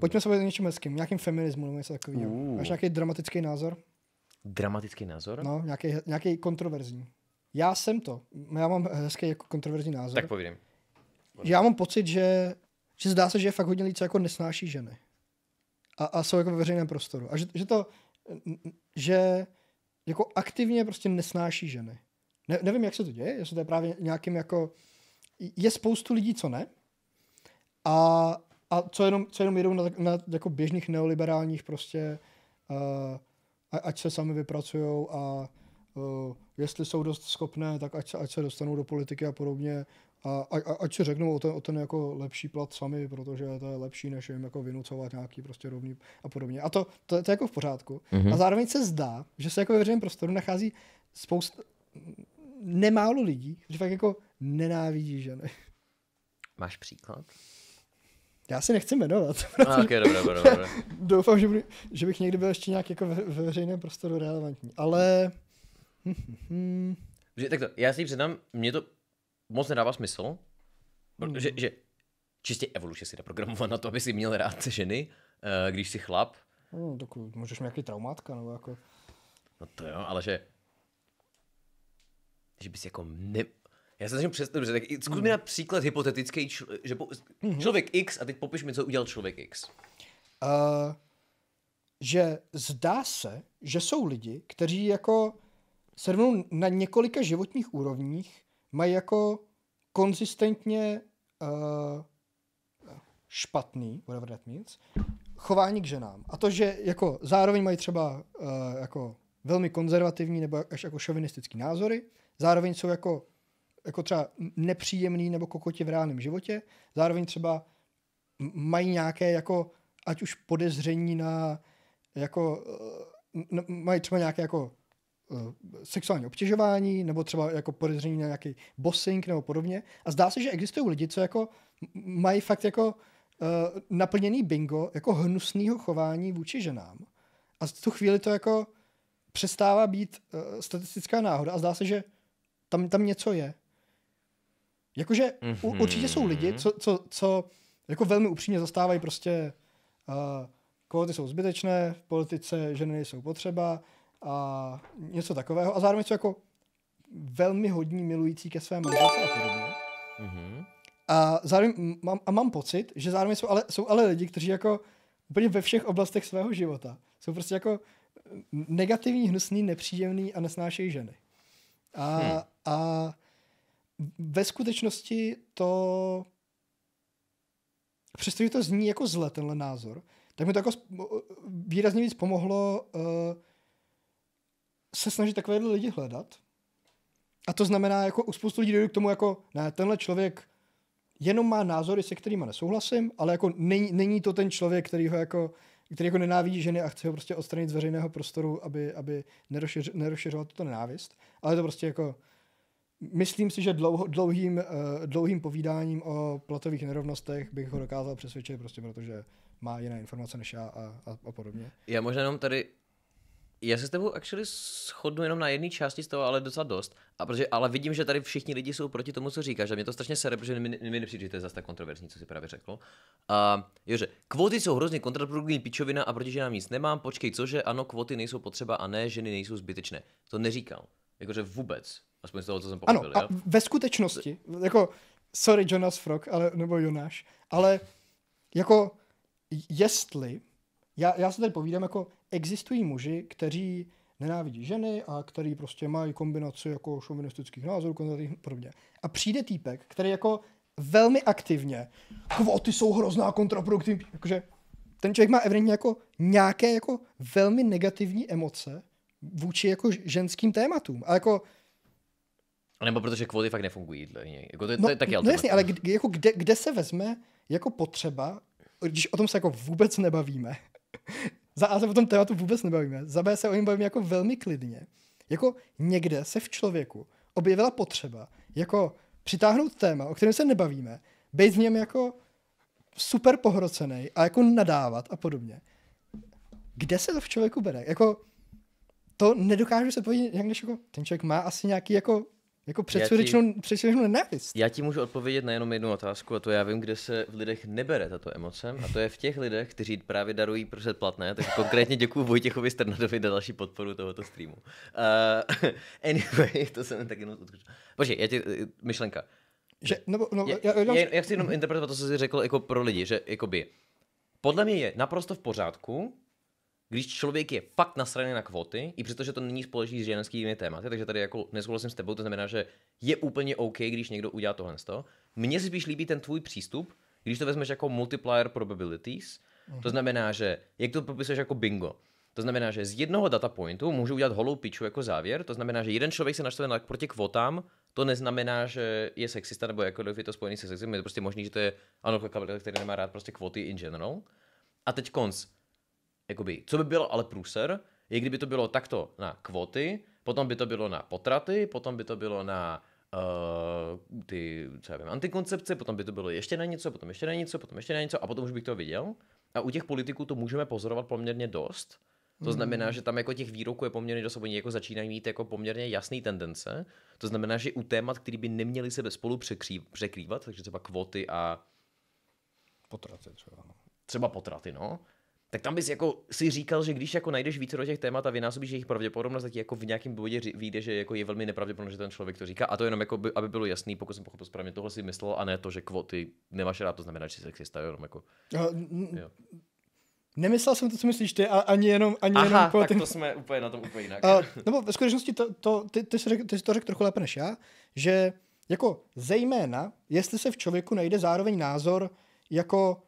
Pojďme se o něčem hezkým, nějakým feminismu nebo něco takového. Uh. Máš nějaký dramatický názor? Dramatický názor? No, nějaký, nějaký kontroverzní. Já jsem to. Já mám hezký jako kontroverzní názor. Tak povím. Já mám pocit, že, že zdá se, že je fakt hodně lidí, co jako nesnáší ženy. A, a jsou jako ve veřejném prostoru. A že, že to, že jako aktivně prostě nesnáší ženy. Ne, nevím, jak se to děje, jestli to je právě nějakým jako... Je spoustu lidí, co ne. A a co jenom, co jenom jedou na, na jako běžných neoliberálních prostě, uh, ať se sami vypracujou a uh, jestli jsou dost schopné, tak ať ať se dostanou do politiky a podobně a, a, a ať si řeknou o ten, o ten jako lepší plat sami, protože to je lepší, než jim jako vynucovat nějaký prostě rovný a podobně. A to, to, to je jako v pořádku. Mm-hmm. A zároveň se zdá, že se jako ve veřejném prostoru nachází spousta, nemálo lidí, že fakt jako nenávidí ženy. Máš příklad? Já se nechci jmenovat. Ah, okay, dobré, dobré, dobré. Doufám, že, budu, že bych někdy byl ještě nějak jako ve, veřejném prostoru relevantní, ale... že, tak to, já si přednám, mě to moc nedává smysl, protože hmm. že čistě evoluce si naprogramovat na to, aby si měl rád ženy, eh, když jsi chlap. No, tak můžeš mít nějaký traumátka, nebo jako... No to jo, ale že že bys jako ne, já se začnu představit, že tak zkus mi hmm. například hypotetický, člo, že po, mm-hmm. člověk X a teď popiš mi, co udělal člověk X. Uh, že zdá se, že jsou lidi, kteří jako se rovnou na několika životních úrovních mají jako konzistentně uh, špatný, whatever that means, chování k ženám. A to, že jako zároveň mají třeba uh, jako velmi konzervativní nebo až jako šovinistický názory, zároveň jsou jako jako třeba nepříjemný nebo kokoti v reálném životě, zároveň třeba mají nějaké jako ať už podezření na jako eh, mají třeba nějaké jako eh, sexuální obtěžování, nebo třeba jako podezření na nějaký bossing nebo podobně. A zdá se, že existují lidi, co jako mají fakt jako uh, naplněný bingo jako hnusného chování vůči ženám. A v tu chvíli to jako přestává být uh, statistická náhoda a zdá se, že tam, tam něco je. Jakože mm-hmm. u, mhm. určitě jsou lidi, co, co, co jako velmi upřímně zastávají prostě uh, kvóty jsou zbytečné, v politice ženy nejsou potřeba a něco takového. A zároveň jsou jako velmi hodní milující ke své manželce a podobně. Mm-hmm. A, zároveň, mám, a mám pocit, že zároveň jsou ale, jsou ale lidi, kteří jako úplně ve všech oblastech svého života jsou prostě jako negativní, hnusný, nepříjemný a nesnášejí ženy. A, hmm. a ve skutečnosti to, přestože to zní jako zle tenhle názor, tak mi to jako výrazně víc pomohlo uh, se snažit takové lidi hledat. A to znamená, jako u spoustu lidí dojdu k tomu, jako ne, tenhle člověk jenom má názory, se kterými nesouhlasím, ale jako není, není to ten člověk, který ho jako, který jako nenávidí ženy a chce ho prostě odstranit z veřejného prostoru, aby, aby nerozšiř, nerozšiřoval tuto nenávist. Ale je to prostě jako Myslím si, že dlouho, dlouhým, eh, dlouhým povídáním o platových nerovnostech bych ho dokázal přesvědčit, prostě protože má jiné informace než já a, a, a podobně. Já možná jenom tady já se s tebou actually shodnu jenom na jedné části z toho, ale docela dost. A protože, ale vidím, že tady všichni lidi jsou proti tomu, co říkáš. A mě to strašně sere, protože mi, mi nepřijde, že to je zase tak kontroverzní, co si právě řekl. A Jože, kvóty jsou hrozně kontraproduktivní pičovina a proti ženám nic nemám. Počkej, cože? Ano, kvóty nejsou potřeba a ne, ženy nejsou zbytečné. To neříkal. Jakože vůbec. Aspoň z toho, co jsem pochopil, Ano, a jo? ve skutečnosti, jako, sorry Jonas Frog, ale, nebo Jonáš, ale jako, jestli, já, já se tady povídám, jako existují muži, kteří nenávidí ženy a který prostě mají kombinaci jako šovinistických názorů, konzervativních podobně. A přijde týpek, který jako velmi aktivně, kvóty jsou hrozná kontraproduktivní, jakože ten člověk má evidentně jako nějaké jako velmi negativní emoce vůči jako ženským tématům. A jako nebo protože kvóty fakt nefungují. Jako to, je, no, to je taky no jasně, ale kde, jako kde, kde se vezme jako potřeba, když o tom se jako vůbec nebavíme. Za A se o tom tématu vůbec nebavíme. Za B se o něm bavíme jako velmi klidně. Jako někde se v člověku objevila potřeba jako přitáhnout téma, o kterém se nebavíme, být v něm jako super pohrocený a jako nadávat a podobně. Kde se to v člověku bere? Jako to nedokážu se povědět, jak než jako ten člověk má asi nějaký jako jako předsudečnou nenávist. Já ti můžu odpovědět na jenom jednu otázku, a to já vím, kde se v lidech nebere tato emoce, a to je v těch lidech, kteří právě darují prostě platné, takže konkrétně děkuji Vojtěchovi Strnadovi za další podporu tohoto streamu. Uh, anyway, to jsem tak jenom odkročil. Počkej, já ti, eh, myšlenka. Že, nebo, no, já, já, já, já, chci jenom interpretovat to, co jsi řekl jako pro lidi, že jakoby, podle mě je naprosto v pořádku, když člověk je fakt nasraný na kvoty, i přestože to není společný s ženskými tématy, takže tady jako nesouhlasím s tebou, to znamená, že je úplně OK, když někdo udělá tohle. Mně spíš líbí ten tvůj přístup, když to vezmeš jako multiplier probabilities, mm-hmm. to mhm. znamená, že jak to popisuješ jako bingo, to znamená, že z jednoho data pointu můžu udělat holou piču jako závěr, to znamená, že jeden člověk se naštve na, proti kvotám, to neznamená, že je sexista nebo jakkoliv je to spojený se sexismem, je to prostě možný, že to je ano, který nemá rád prostě kvoty in general. A teď konc jakoby, co by bylo ale průser, je kdyby to bylo takto na kvoty, potom by to bylo na potraty, potom by to bylo na uh, ty, co já vím, antikoncepce, potom by to bylo ještě na něco, potom ještě na něco, potom ještě na něco a potom už bych to viděl. A u těch politiků to můžeme pozorovat poměrně dost. To znamená, hmm. že tam jako těch výroků je poměrně dost, oni jako začínají mít jako poměrně jasný tendence. To znamená, že u témat, který by neměli sebe spolu překrývat, takže třeba kvoty a... Potraty třeba. No. Třeba potraty, no tak tam bys jako si říkal, že když jako najdeš více do těch témat a vynásobíš jejich pravděpodobnost, tak ti jako v nějakém bodě vyjde, že jako je velmi nepravděpodobné, že ten člověk to říká. A to jenom jako, by, aby bylo jasný, pokud jsem pochopil správně, tohle si myslel a ne to, že kvoty nemáš rád, to znamená, že jsi sexista, jenom jako. No, jo. Nemyslel jsem to, co myslíš ty, a ani jenom... Ani Aha, jenom kvoty. tak to jsme úplně na tom úplně jinak. A, nebo ve skutečnosti to, to, ty, ty, jsi řek, ty jsi to řekl trochu lépe než já, že jako zejména, jestli se v člověku najde zároveň názor, jako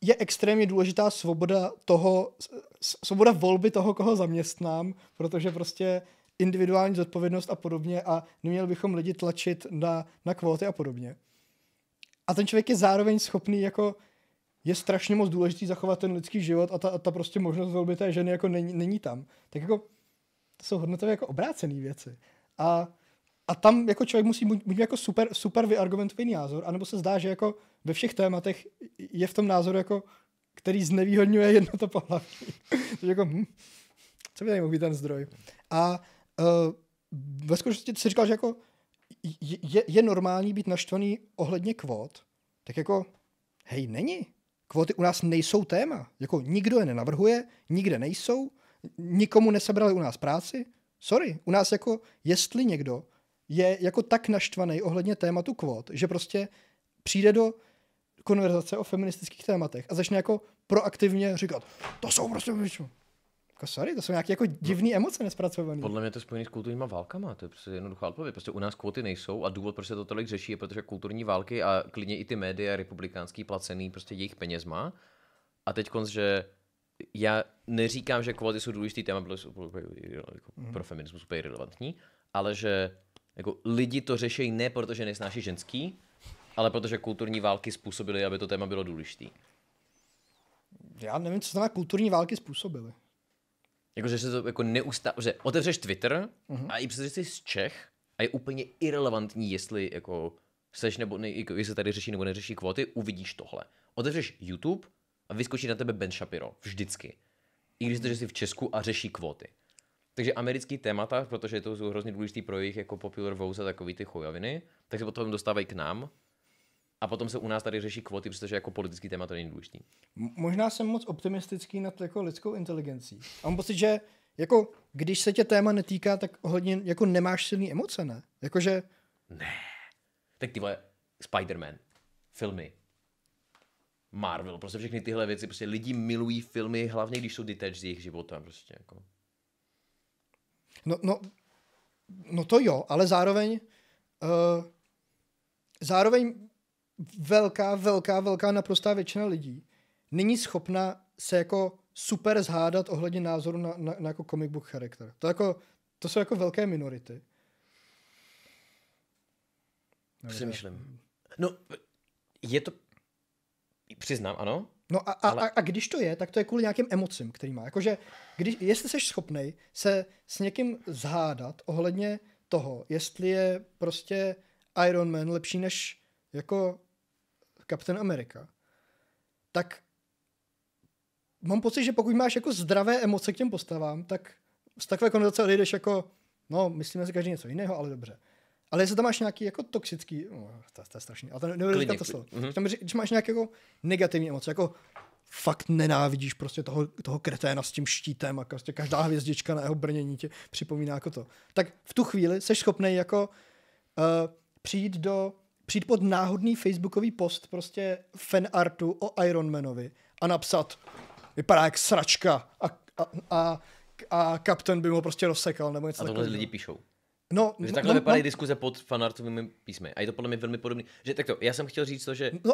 je extrémně důležitá svoboda toho, svoboda volby toho, koho zaměstnám, protože prostě individuální zodpovědnost a podobně a neměli bychom lidi tlačit na, na kvóty a podobně. A ten člověk je zároveň schopný jako je strašně moc důležitý zachovat ten lidský život a ta, a ta prostě možnost volby té ženy jako není, není tam. Tak jako to jsou hodnotově jako obrácené věci. A a tam jako člověk musí buď, jako super, super vyargumentovaný názor, anebo se zdá, že jako ve všech tématech je v tom názor jako, který znevýhodňuje jedno to pohlaví. jako, hm, co by tady mohl být ten zdroj? A uh, ve skutečnosti si říkal, že jako je, je normální být naštvaný ohledně kvót, tak jako, hej, není. Kvóty u nás nejsou téma. Jako nikdo je nenavrhuje, nikde nejsou, nikomu nesebrali u nás práci. Sorry, u nás jako, jestli někdo je jako tak naštvaný ohledně tématu kvót, že prostě přijde do konverzace o feministických tématech a začne jako proaktivně říkat, to jsou prostě většinou. Jako sorry, to jsou nějaké jako divné no, emoce nespracované. Podle mě to je spojené s kulturníma válkama, to je prostě jednoduchá odpověď. Prostě u nás kvóty nejsou a důvod, proč se to tolik řeší, je protože kulturní války a klidně i ty média republikánský placený prostě jejich penězma. A teď konc, že já neříkám, že kvóty jsou důležitý téma, bylo jsou pro mhm. feminismus super relevantní, ale že jako lidi to řeší ne proto, že nesnáší ženský, ale protože kulturní války způsobily, aby to téma bylo důležitý. Já nevím, co znamená kulturní války způsobily. Jako, že se to jako neustá, že otevřeš Twitter uh-huh. a i přes, jsi z Čech a je úplně irrelevantní, jestli jako seš nebo ne, jako, jestli tady řeší nebo neřeší kvóty, uvidíš tohle. Otevřeš YouTube a vyskočí na tebe Ben Shapiro. Vždycky. I když to, že jsi v Česku a řeší kvóty. Takže americký témata, protože to jsou hrozně důležitý pro jejich jako popular votes a takový ty chojaviny, tak se potom dostávají k nám a potom se u nás tady řeší kvoty, protože jako politický téma to není důležitý. Možná jsem moc optimistický nad jako lidskou inteligencí. A mám pocit, že jako, když se tě téma netýká, tak hodně jako nemáš silný emoce, ne? Jakože... Ne. Tak ty vole, Spider-Man, filmy, Marvel, prostě všechny tyhle věci, prostě lidi milují filmy, hlavně když jsou detached z jejich života, prostě jako. No, no, no to jo, ale zároveň uh, zároveň velká, velká, velká naprostá většina lidí není schopna se jako super zhádat ohledně názoru na, na, na jako comic book charakter. To, jako, to jsou jako velké minority. Přemýšlím. No, je to... Přiznám, ano. No a, a, ale... a, a když to je, tak to je kvůli nějakým emocím, který má. Jakože, když, jestli jsi schopný, se s někým zhádat ohledně toho, jestli je prostě Iron Man lepší než jako Captain America, tak mám pocit, že pokud máš jako zdravé emoce k těm postavám, tak z takové konverzace odejdeš jako, no, myslíme si každý něco jiného, ale dobře. Ale jestli tam máš nějaký jako toxický, oh, to, to je strašný, ale to nebudu říkat to slovo. Mm-hmm. Když, tam, když máš nějaké jako negativní emoce, jako fakt nenávidíš prostě toho, toho kreténa s tím štítem a prostě každá hvězdička na jeho brnění tě připomíná jako to. Tak v tu chvíli jsi schopný jako uh, přijít do přijít pod náhodný facebookový post prostě fanartu o Ironmanovi a napsat vypadá jak sračka a, a, a, a kapten by mu prostě rozsekal nebo něco takového. A tohle lidi píšou. No, že no, takhle no, vypadají no, diskuze pod fanartovými písmy. A je to podle mě velmi podobný. Že to, já jsem chtěl říct to, že... No,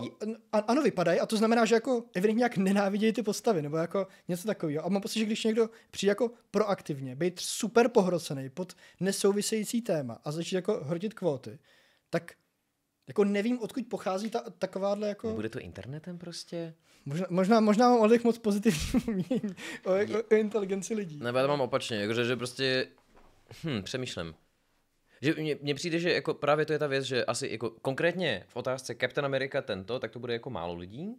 ano, vypadají a to znamená, že jako evidentně nějak nenávidějí ty postavy, nebo jako něco takového. A mám pocit, že když někdo přijde jako proaktivně, být super pohrocený pod nesouvisející téma a začít jako hrdit kvóty, tak jako nevím, odkud pochází ta, takováhle jako... Bude to internetem prostě? Možná, možná, možná mám odlech moc pozitivní o, o, o inteligenci lidí. Nebo já to mám opačně, jakože, že prostě... Hm, přemýšlím. Že mně, mně přijde, že jako právě to je ta věc, že asi jako konkrétně v otázce Captain America tento, tak to bude jako málo lidí,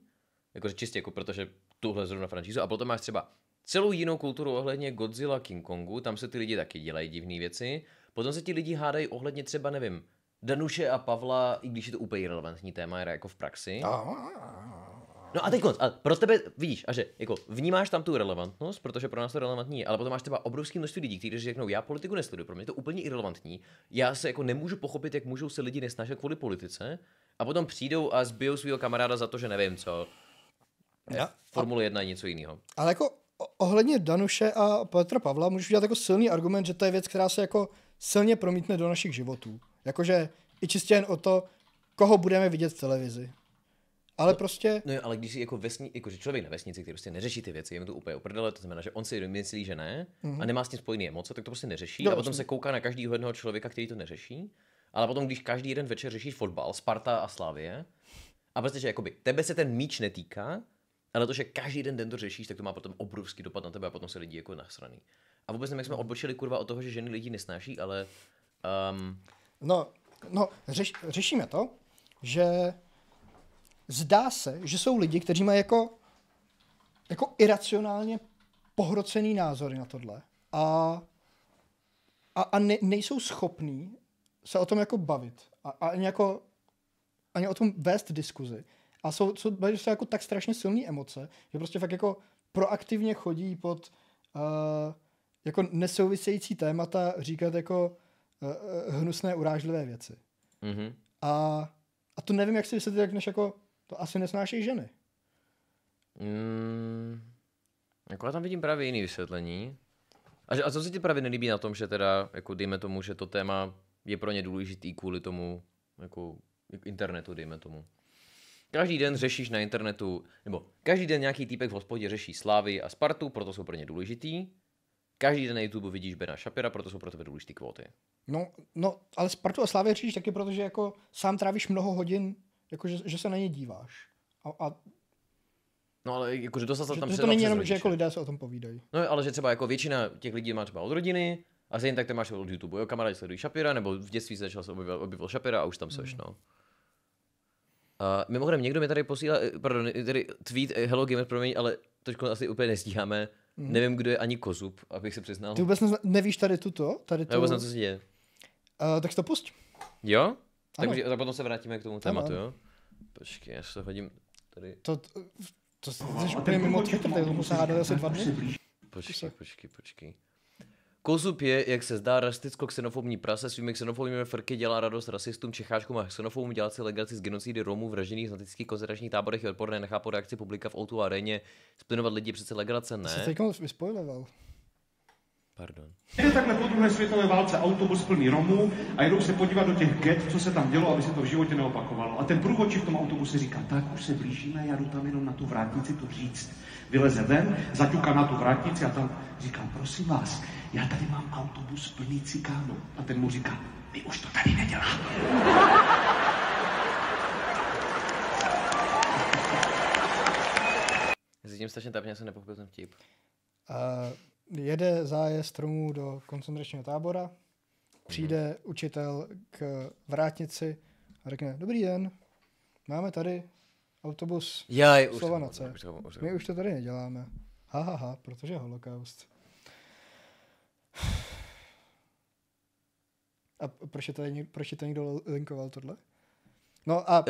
jako čistě jako protože tuhle zrovna franšízu a potom máš třeba celou jinou kulturu ohledně Godzilla King Kongu, tam se ty lidi taky dělají divné věci, potom se ti lidi hádají ohledně třeba, nevím, Danuše a Pavla, i když je to úplně irrelevantní téma, jako v praxi. No a teď konc, a pro tebe vidíš, a že jako vnímáš tam tu relevantnost, protože pro nás to relevantní je, ale potom máš třeba obrovský množství lidí, kteří řeknou, já politiku nesleduju, pro mě je to úplně irrelevantní, já se jako nemůžu pochopit, jak můžou se lidi nesnažit kvůli politice, a potom přijdou a zbijou svého kamaráda za to, že nevím co. No, Formule 1 je něco jiného. Ale jako ohledně Danuše a Petra Pavla můžu udělat jako silný argument, že to je věc, která se jako silně promítne do našich životů. Jakože i čistě jen o to, koho budeme vidět v televizi. Ale no, prostě... No jo, ale když si jako, vesni, jako že člověk na vesnici, který prostě neřeší ty věci, je mu to úplně oprdele, to znamená, že on si myslí, že ne, mm-hmm. a nemá s tím spojené emoce, tak to prostě neřeší. No, a potom vlastně. se kouká na každý jednoho člověka, který to neřeší. Ale potom, když každý jeden večer řešíš fotbal, Sparta a Slavie, a prostě, že jakoby, tebe se ten míč netýká, ale to, že každý den den to řešíš, tak to má potom obrovský dopad na tebe a potom se lidi jako nasraný. A vůbec nevím, jak jsme no. odbočili kurva od toho, že ženy lidi nesnáší, ale... Um... No, no řeš, řešíme to, že zdá se, že jsou lidi, kteří mají jako, jako iracionálně pohrocený názory na tohle a, a, a ne, nejsou schopní se o tom jako bavit a, a ani, jako, ani o tom vést diskuzi. A jsou, jsou, jsou prostě jako tak strašně silné emoce, že prostě fakt jako proaktivně chodí pod uh, jako nesouvisející témata říkat jako uh, hnusné, urážlivé věci. Mm-hmm. A, a to nevím, jak si vysvětlit, jak než jako to asi nesnášejí ženy. Mm, jako já tam vidím právě jiný vysvětlení. A, a co se ti právě nelíbí na tom, že teda, jako dejme tomu, že to téma je pro ně důležitý kvůli tomu, jako internetu, dejme tomu. Každý den řešíš na internetu, nebo každý den nějaký týpek v hospodě řeší Slávy a Spartu, proto jsou pro ně důležitý. Každý den na YouTube vidíš Bena Šapira, proto jsou pro tebe důležité kvóty. No, no, ale Spartu a Slávy řešíš taky, protože jako sám trávíš mnoho hodin jako, že, že se na ně díváš. A, a No ale jako, že to se tam že, to není jenom, že jako lidé se o tom povídají. No ale že třeba jako většina těch lidí má třeba od rodiny, a stejně tak to máš od YouTube. Jo, kamarádi sledují Shapira, nebo v dětství se začal se objevil, objevil Shapira a už tam seš, mm. no. A mimochodem, někdo mi tady posílá, eh, pardon, tady tweet eh, Hello Gamer, promiň, ale teď asi úplně nestíháme. Mm. Nevím, kdo je ani Kozub, abych se přiznal. Ty vůbec nezna- nevíš tady tuto? Tady tu... Já vůbec na co se děje. Uh, tak to pust. Jo? Tak, ano. už, tak potom se vrátíme k tomu tématu, ano. jo? Počkej, já se hodím tady. To, to, to jsi úplně mimo Twitter, tady tomu se hádali asi dva dny. Počkej, počkej, počkej. Kozup je, jak se zdá, rasticko xenofobní prase, svými xenofobními frky dělá radost rasistům, čecháčkům a xenofobům, dělat si legraci z genocidy Romů vražených z nacistických koncentračních táborech je odporné, nechápu reakci publika v Outu Areně. splinovat lidi přece legrace, ne? Jsi teď vyspojiloval. Pardon. Jede takhle po druhé světové válce autobus plný Romů a jedou se podívat do těch get, co se tam dělo, aby se to v životě neopakovalo. A ten průvodčí v tom autobuse říká, tak už se blížíme, já jdu tam jenom na tu vrátnici to říct. Vyleze ven, zaťuká na tu vrátnici a tam říká, prosím vás, já tady mám autobus plný cikánů. A ten mu říká, my už to tady neděláme. Zatím strašně tapně, já jsem nepochopil ten vtip. Uh jede zájezd Romů do koncentračního tábora, přijde mhm. učitel k vrátnici a řekne, dobrý den, máme tady autobus Jaj, už Slovanace. Už, už, už, My už to tady neděláme. Ha, ha, ha, protože holokaust. A proč je, tady, proč je to někdo linkoval tohle? No a...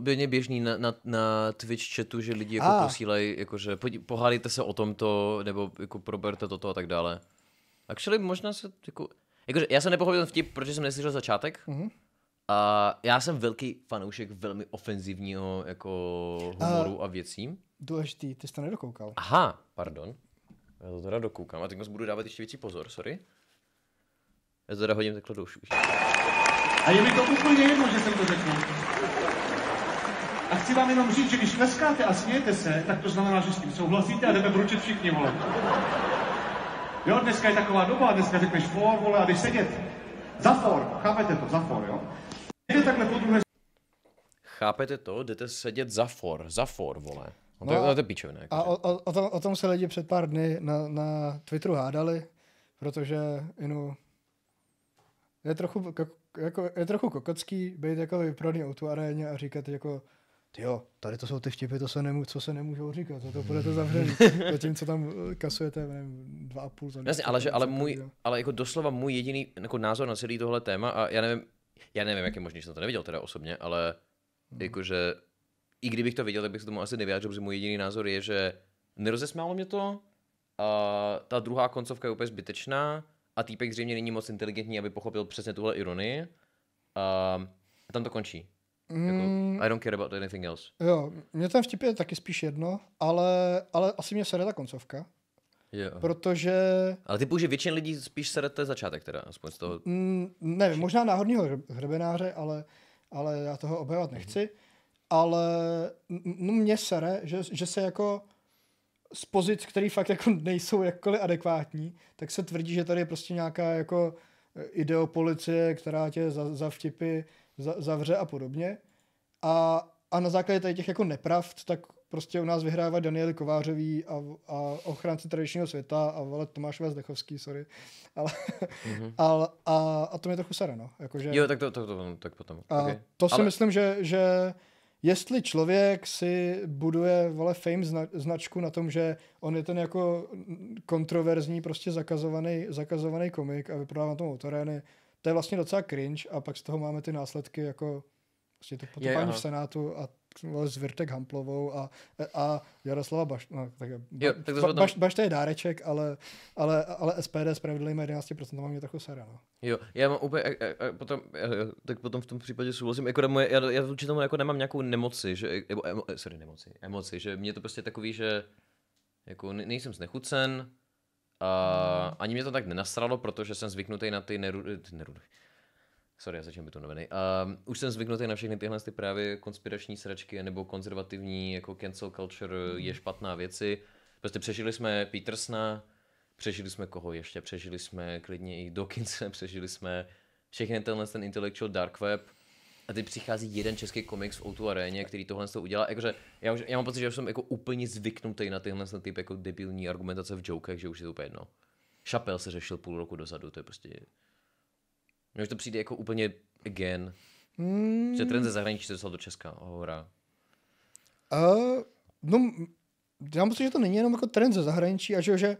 Uh, je běžný na, na, na Twitch chatu, že lidi jako a. Ah. posílají, jakože pohádejte se o tomto, nebo jako proberte toto a tak dále. Actually, možná se jako... Jakože já jsem nepochopil ten vtip, protože jsem neslyšel začátek. Mm-hmm. A já jsem velký fanoušek velmi ofenzivního jako eh, humoru a, a věcí. Důležitý, ty jsi to nedokoukal. Aha, pardon. Já to teda dokoukám a teď budu dávat ještě větší pozor, sorry. Já to teda hodím takhle do a je mi to úplně jedno, že jsem to řekl. A chci vám jenom říct, že když tleskáte a smějete se, tak to znamená, že s tím souhlasíte a jdeme bručet všichni, vole. Jo, dneska je taková doba, dneska řekneš for, vole, a jdeš sedět. Za for, chápete to, za for, jo. Jde takhle po druhé Chápete to? Jdete sedět za for, za for, vole. No, no to, je, to je píčovina. Jako a o, o, o, tom, o tom se lidi před pár dny na, na Twitteru hádali, protože inu, je trochu jako- jako, je trochu kokocký být jako vypraný o tu aréně a říkat jako jo, tady to jsou ty vtipy, to se nemů, co se nemůžou říkat, to, to to zavřený. co tam eh, kasujete, nevím, dva a půl za Jasně, ale, že, ale, můj, ale jako doslova můj jediný jako názor na celý tohle téma a já nevím, já nevím, jak je možné, že jsem to neviděl teda osobně, ale hmm. jakože i kdybych to viděl, tak bych se tomu asi nevyjádřil, protože můj jediný názor je, že nerozesmálo mě to, a ta druhá koncovka je úplně zbytečná, a týpek zřejmě není moc inteligentní, aby pochopil přesně tuhle ironii. A tam to končí. Jako, mm. Jako, I don't care about anything else. Jo, mě tam vtip je taky spíš jedno, ale, ale asi mě sere ta koncovka. Jo. Protože... Ale typu, že většině lidí spíš sere ten začátek teda, aspoň z toho... Mm, ne, možná náhodního hrebenáře, ale, ale já toho objevat mhm. nechci. Mm-hmm. Ale no, mě sere, že, že se jako z pozic, které fakt jako nejsou jakkoliv adekvátní, tak se tvrdí, že tady je prostě nějaká jako eh, ideopolicie, která tě za, za vtipy za, zavře a podobně. A, a na základě tady těch jako nepravd, tak prostě u nás vyhrává Daniel Kovářový a, a ochránci tradičního světa a valet Tomáš Zdechovský, sorry. Ale, mm-hmm. ale, a, a to mě trochu sere, no. Jakože, jo, tak to, to, to tak potom. A okay. To si ale... myslím, že, že jestli člověk si buduje vole fame zna, značku na tom, že on je ten jako kontroverzní, prostě zakazovaný, zakazovaný komik a vyprodává tomu autorény, to je vlastně docela cringe a pak z toho máme ty následky jako prostě to potopání v Senátu a No, s Virtek Hamplovou a, a Jaroslava Baš, no, tak, je, jo, tak to ba, baš, Bašta je dáreček, ale, ale, ale SPD s pravidelnými 11% mám mě trochu sere. No. Jo, já mám úplně, a, a, a potom, a, eh, tak potom v tom případě souhlasím, jako moje, já, já vůči tomu jako nemám nějakou nemoci, že, nebo emo, eh, sorry, nemoci, emoci, že mě to prostě takový, že jako nejsem znechucen, a ani mě to tak nenasralo, protože jsem zvyknutý na ty neru, eh, neru, Sorry, já začnu být unavený. Um, už jsem zvyknutý na všechny tyhle ty právě konspirační sračky nebo konzervativní jako cancel culture hmm. je špatná věci. Prostě přežili jsme Petersna, přežili jsme koho ještě, přežili jsme klidně i Dawkinse, přežili jsme všechny tenhle ten intellectual dark web. A teď přichází jeden český komiks v o aréně, který tohle toho udělá. Jakože já, už, já mám pocit, že jsem jako úplně zvyknutý na tyhle typ jako debilní argumentace v jokech, že už je to úplně jedno. Šapel se řešil půl roku dozadu, to je prostě mně to přijde jako úplně again. Hmm. Že trend ze zahraničí se dostal do Česka. Hora. Uh, no, já myslím, že to není jenom jako trend ze zahraničí a že, že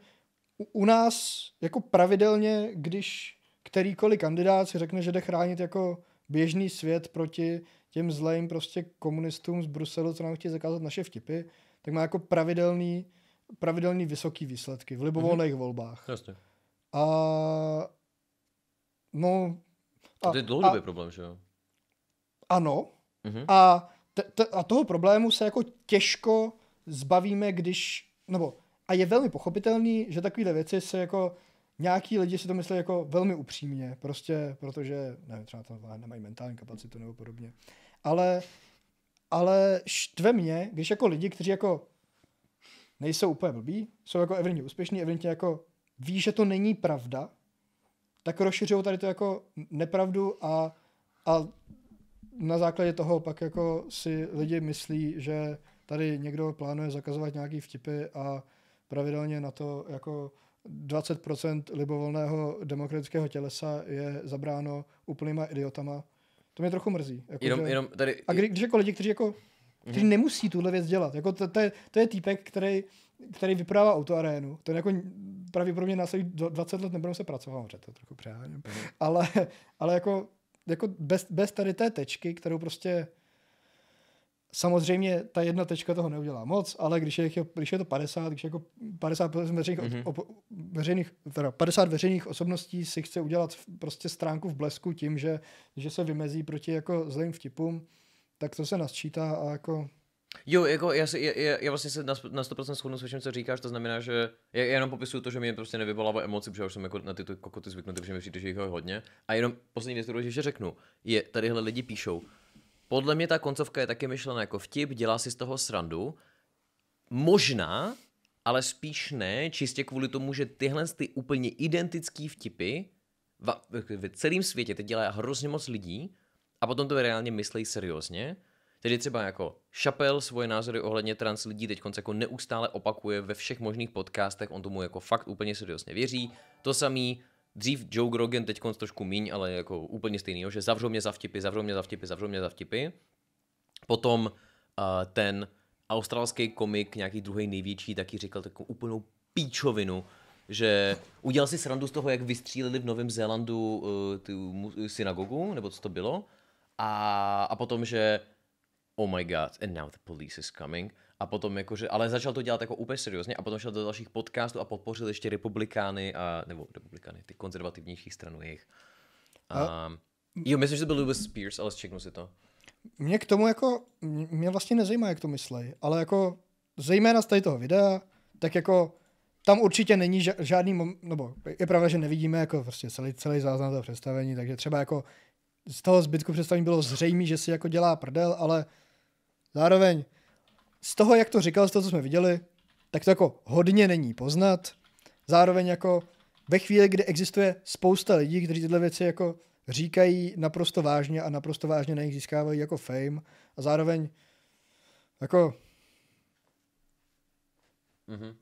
u, u nás jako pravidelně, když kterýkoliv kandidát si řekne, že jde chránit jako běžný svět proti těm zlým prostě komunistům z Bruselu, co nám chtějí zakázat naše vtipy, tak má jako pravidelný, pravidelný vysoký výsledky v libovolných mm-hmm. volbách. Jasně. A no, a, to je dlouhodobý a, problém, že jo? Ano. Mm-hmm. A, t- t- a toho problému se jako těžko zbavíme, když, nebo a je velmi pochopitelný, že takovéhle věci se jako nějaký lidi si to myslí jako velmi upřímně, prostě protože, nevím, třeba to nemají mentální kapacitu nebo podobně. Ale, ale štve mě, když jako lidi, kteří jako nejsou úplně blbí, jsou jako evidentně úspěšní, evidentně jako ví, že to není pravda, tak rozšiřují tady to jako nepravdu a, a na základě toho pak jako si lidi myslí, že tady někdo plánuje zakazovat nějaký vtipy a pravidelně na to jako 20% libovolného demokratického tělesa je zabráno úplnýma idiotama. To mě trochu mrzí. Jako, jenom, že... jenom tady... A když jako lidi, kteří jako kteří mm. nemusí tuhle věc dělat. Jako to, to, je, to je týpek, který, který vyprává autoarénu. Ten jako pravděpodobně následují 20 let nebudou se pracovat, dobře, to trochu přeháním. Mhm. Ale, ale jako, jako bez, bez tady té tečky, kterou prostě Samozřejmě ta jedna tečka toho neudělá moc, ale když je, když je to 50, když je jako 50 veřejných, mm-hmm. op, veřejných, teda 50 veřejných osobností si chce udělat prostě stránku v blesku tím, že, že se vymezí proti jako zlým vtipům, tak to se nasčítá a jako Jo, jako já, si, já, já vlastně se na, na 100% shodnu s vším, co říkáš, to znamená, že já, já jenom popisuju to, že mě prostě nevyvolává emoci, protože už jsem jako na ty, ty kokoty zvyknutý, protože mi přijde, že jich je hodně. A jenom poslední věc, kterou ještě řeknu, je, tadyhle lidi píšou, podle mě ta koncovka je taky myšlena jako vtip, dělá si z toho srandu, možná, ale spíš ne, čistě kvůli tomu, že tyhle ty úplně identický vtipy v, v celém světě teď dělá hrozně moc lidí a potom to reálně myslí seriózně, Tedy třeba jako Chapel svoje názory ohledně trans lidí teď jako neustále opakuje ve všech možných podcastech, on tomu jako fakt úplně seriózně věří. To samý dřív Joe Grogan teď trošku míň, ale jako úplně stejný, že zavřou mě za vtipy, zavřou mě za vtipy, zavřou mě za vtipy. Potom uh, ten australský komik, nějaký druhý největší, taky říkal takovou úplnou píčovinu, že udělal si srandu z toho, jak vystřílili v Novém Zélandu uh, tu synagogu, nebo co to bylo, a, a potom, že oh my god, and now the police is coming. A potom jakože, ale začal to dělat jako úplně seriózně a potom šel do dalších podcastů a podpořil ještě republikány, a, nebo republikány, ty konzervativnější stranu jejich. A, a... Jo, myslím, že to byl Lewis Spears, ale zčeknu si to. Mě k tomu jako, mě vlastně nezajímá, jak to myslej, ale jako zejména z tady toho videa, tak jako tam určitě není žádný, mom- nebo je pravda, že nevidíme jako prostě celý, celý záznam toho představení, takže třeba jako z toho zbytku představení bylo zřejmé, že si jako dělá prdel, ale Zároveň z toho, jak to říkal, z toho, co jsme viděli, tak to jako hodně není poznat. Zároveň jako ve chvíli, kdy existuje spousta lidí, kteří tyhle věci jako říkají naprosto vážně a naprosto vážně na nich získávají jako fame a zároveň jako... Mm-hmm.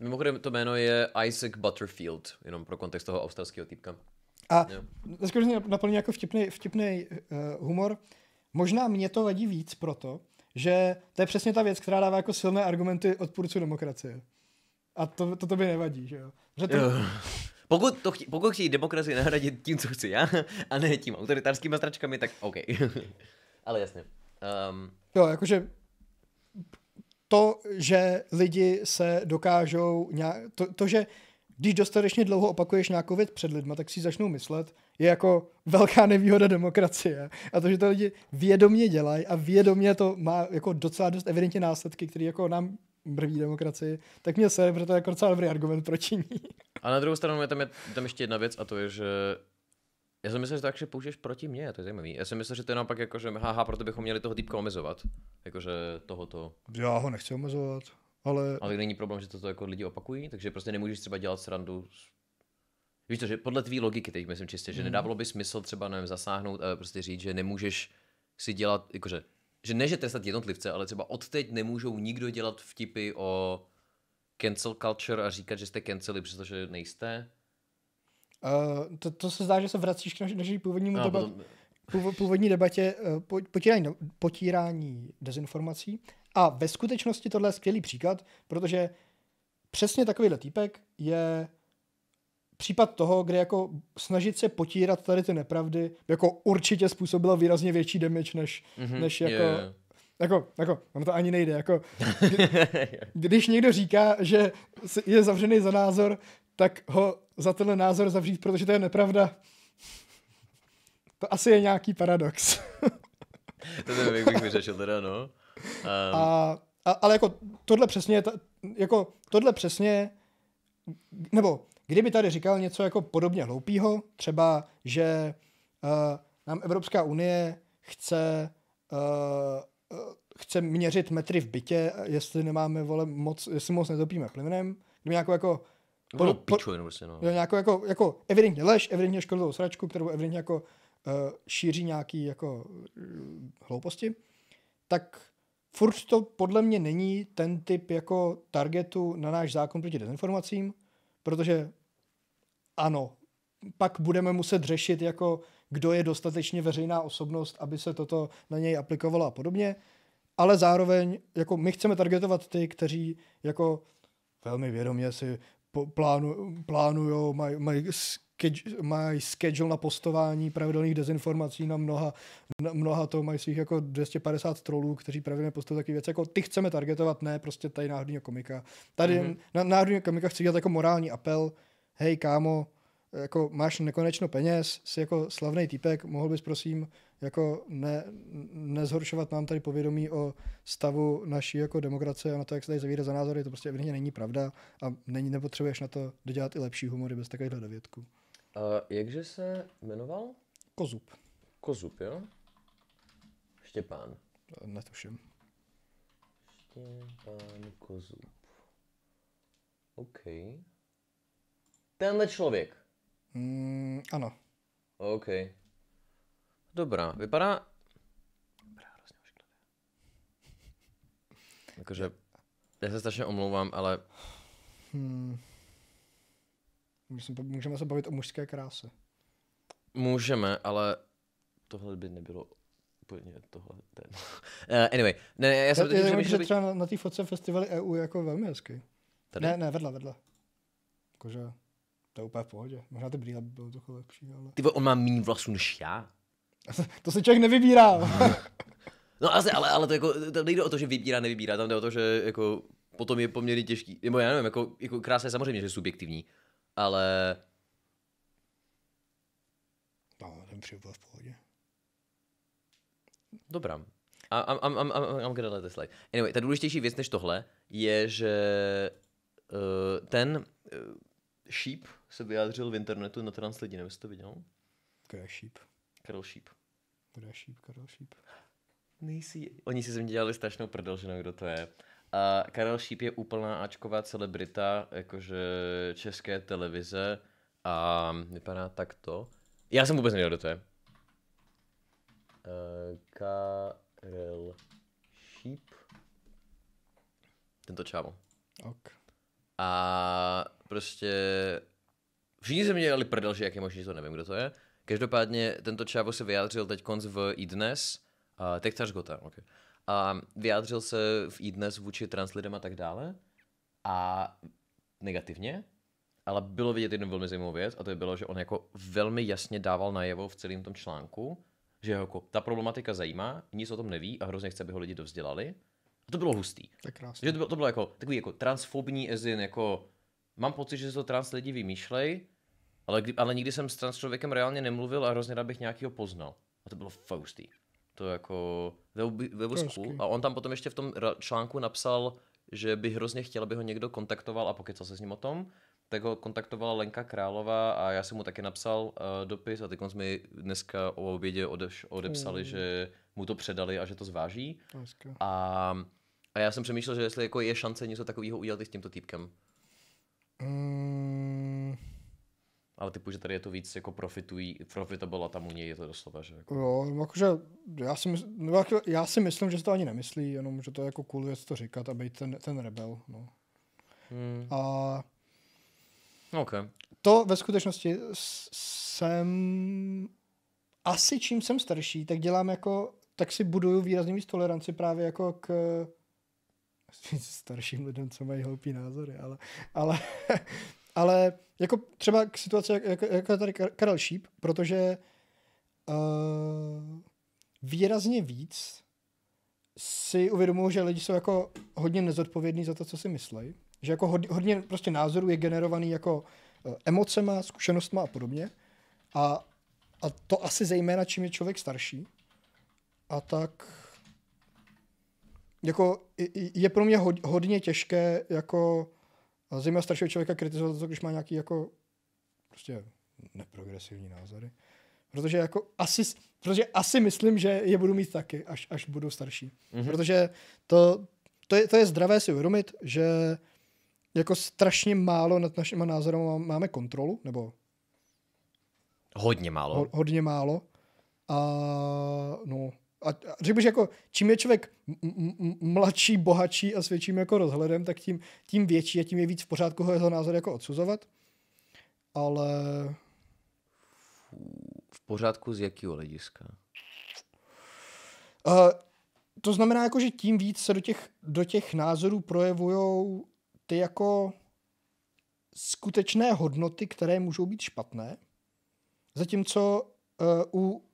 Mimochodem to jméno je Isaac Butterfield, jenom pro kontext toho australského týpka. A skutečně naplní jako vtipný, vtipný uh, humor. Možná mě to vadí víc proto, že to je přesně ta věc, která dává jako silné argumenty odpůrců demokracie. A to, to tobě nevadí, že jo? Že to... Pokud, to chtí, pokud chtějí demokracii nahradit tím, co chci já, a ne tím autoritárskými stračkami, tak OK. Ale jasně. Um... Jo, jakože to, že lidi se dokážou nějak... To, to, že když dostatečně dlouho opakuješ nějakou věc před lidma, tak si začnou myslet, je jako velká nevýhoda demokracie. A to, že to lidi vědomě dělají a vědomě to má jako docela dost evidentně následky, které jako nám brví demokracii, tak mě se, protože to je jako docela dobrý argument proti ní. A na druhou stranu je tam, je tam ještě jedna věc a to je, že já jsem myslel, že tak, že použiješ proti mně, to je zajímavý. Já jsem myslel, že to je naopak jako, že haha, proto bychom měli toho týpka omezovat. Jakože tohoto. Já ho nechci omezovat, ale... Ale není problém, že to jako lidi opakují, takže prostě nemůžeš třeba dělat srandu Víš to, že podle tvý logiky, teď myslím čistě, že mm. nedávalo by smysl třeba nevím, zasáhnout a eh, prostě říct, že nemůžeš si dělat, jakože, že ne, že trestat jednotlivce, ale třeba odteď nemůžou nikdo dělat vtipy o cancel culture a říkat, že jste canceli, přestože nejste? Uh, to, to se zdá, že se vracíš k naši, naši původnímu no, debat, potom... původní debatě uh, potírání, no-, potírání dezinformací. A ve skutečnosti tohle je skvělý příklad, protože přesně takovýhle týpek je případ toho, kde jako snažit se potírat tady ty nepravdy, jako určitě způsobila výrazně větší damage, než, mm-hmm, než jako... Yeah. Jako, jako, ono to ani nejde, jako, když někdo říká, že je zavřený za názor, tak ho za tenhle názor zavřít, protože to je nepravda. To asi je nějaký paradox. to nevím, jak bych vyřešil teda, no. Um. A, a, ale jako tohle přesně, ta, jako tohle přesně, nebo Kdyby tady říkal něco jako podobně hloupého, třeba, že uh, nám Evropská unie chce, uh, uh, chce měřit metry v bytě, jestli nemáme, vole, moc, jestli moc netopíme plynem, kdyby nějakou jako po, no, piču, po, prostě, no. Jo, nějakou jako, jako evidentně lež, evidentně škodlivou sračku, kterou evidentně jako uh, šíří nějaký jako uh, hlouposti, tak furt to podle mě není ten typ jako targetu na náš zákon proti dezinformacím, protože ano, pak budeme muset řešit, jako kdo je dostatečně veřejná osobnost, aby se toto na něj aplikovalo a podobně. Ale zároveň, jako my chceme targetovat ty, kteří jako velmi vědomě si plánu, plánují, mají maj, schedule, maj schedule na postování pravidelných dezinformací na mnoha, na mnoha to mají svých jako 250 trolů, kteří pravidelně postují takové věci, jako ty chceme targetovat, ne prostě tady náhodního komika. Tady mm-hmm. na náhodního komika chci dělat jako morální apel, hej kámo, jako máš nekonečno peněz, jsi jako slavný týpek, mohl bys prosím jako ne, nezhoršovat nám tady povědomí o stavu naší jako demokracie a na to, jak se tady zavíde za názory, to prostě evidentně není pravda a není, nepotřebuješ na to dodělat i lepší humory bez takovýchhle dovědků. A jakže se jmenoval? Kozub. Kozub, jo? Štěpán. Eh, netuším. Štěpán Kozub. OK. Tenhle člověk. Mm, ano. OK. Dobrá, vypadá... Dobrá, hrozně ošklivě. Jakože, já se strašně omlouvám, ale... Hmm. Můžeme se bavit o mužské kráse. Můžeme, ale tohle by nebylo úplně tohle ten. Uh, anyway, ne, ne, já jsem... Já, já myslím, že být... třeba na, na té fotce festivaly EU jako velmi hezky. Tady? Ne, ne, vedle, vedle. Jakože to je úplně v pohodě. Možná ty brýle by bylo trochu lepší, ale... Ty on má méně vlasů než já. To se člověk nevybírá. No. no asi, ale, ale to jako, to nejde o to, že vybírá, nevybírá, tam jde o to, že jako potom je poměrně těžký, nebo já nevím, jako, jako krása je samozřejmě, že je subjektivní, ale... No, ten přijde v pohodě. Dobrá. I'm, I'm, I'm, I'm gonna let this slide. Anyway, ta důležitější věc než tohle je, že uh, ten uh, Sheep se vyjádřil v internetu na trans lidi, nevím, jste viděl? Kdo je Šíp? Karel Sheep. Kdo je Sheep, Karel Sheep. Nejsi... Oni si ze mě dělali strašnou prdel, že kdo to je. A Karel Šíp je úplná Ačková celebrita, jakože české televize a vypadá takto. Já jsem vůbec nevěděl, kdo to je. Eh, Karel Šíp. Tento čávo. Ok. A prostě všichni se mě dělali prdel, že jak je možný, to nevím, kdo to je. Každopádně tento čávo se vyjádřil teď konc v iDnes, uh, Tektař Gota, okay. a vyjádřil se v iDnes vůči trans lidem a tak dále a negativně, ale bylo vidět jednu velmi zajímavou věc a to je bylo, že on jako velmi jasně dával najevo v celém tom článku, že jako ta problematika zajímá, nic o tom neví a hrozně chce, aby ho lidi dovzdělali. A to bylo hustý. Tak Že to bylo, to bylo jako takový jako transfobní ezin, jako mám pocit, že to trans lidi vymýšlej, ale, kdy, ale nikdy jsem s trans člověkem reálně nemluvil a hrozně rád bych nějakýho poznal. A to bylo faustý. To jako, ve was A on tam potom ještě v tom článku napsal, že by hrozně chtěl, aby ho někdo kontaktoval a pokecal se s ním o tom, tak ho kontaktovala Lenka Králová a já jsem mu taky napsal uh, dopis a teď jsme dneska o obědě odeš, odepsali, mm. že mu to předali a že to zváží. A, a já jsem přemýšlel, že jestli jako je šance něco takového udělat i s tímto týpkem. Mm. Ale typu, že tady je to víc jako profitují, profitable a tam u něj je to doslova, že? Jako... Jo, no jakože já si, myslím, no jako já si myslím, že se to ani nemyslí, jenom že to je jako cool věc to říkat a být ten, ten rebel, no. Mm. A okay. to ve skutečnosti jsem asi čím jsem starší, tak dělám jako, tak si buduju výrazně víc toleranci právě jako k starším lidem, co mají hloupý názory, ale, ale, ale jako třeba k situaci, jako, jako tady Karel Šíp, protože uh, výrazně víc si uvědomuji, že lidi jsou jako hodně nezodpovědní za to, co si myslí. Že jako hodně, hodně prostě názorů je generovaný jako eh, emocema, zkušenostma a podobně. A, a to asi zejména, čím je člověk starší. A tak jako je pro mě hodně těžké jako zejména staršího člověka kritizovat to, když má nějaký jako prostě neprogresivní názory. Protože jako asi, protože asi myslím, že je budu mít taky, až, až budu starší. Mm-hmm. Protože to, to, je, to je zdravé si uvědomit, že jako strašně málo nad našimi názory máme kontrolu, nebo Hodně málo. Ho, hodně málo. A no, a řekl bych, jako čím je člověk mladší, bohatší a s větším jako rozhledem, tak tím, tím větší a tím je víc v pořádku ho jeho názor jako odsuzovat. Ale... V pořádku z jakého hlediska? Uh, to znamená, jako, že tím víc se do těch, do těch názorů projevují ty jako skutečné hodnoty, které můžou být špatné. Zatímco uh, u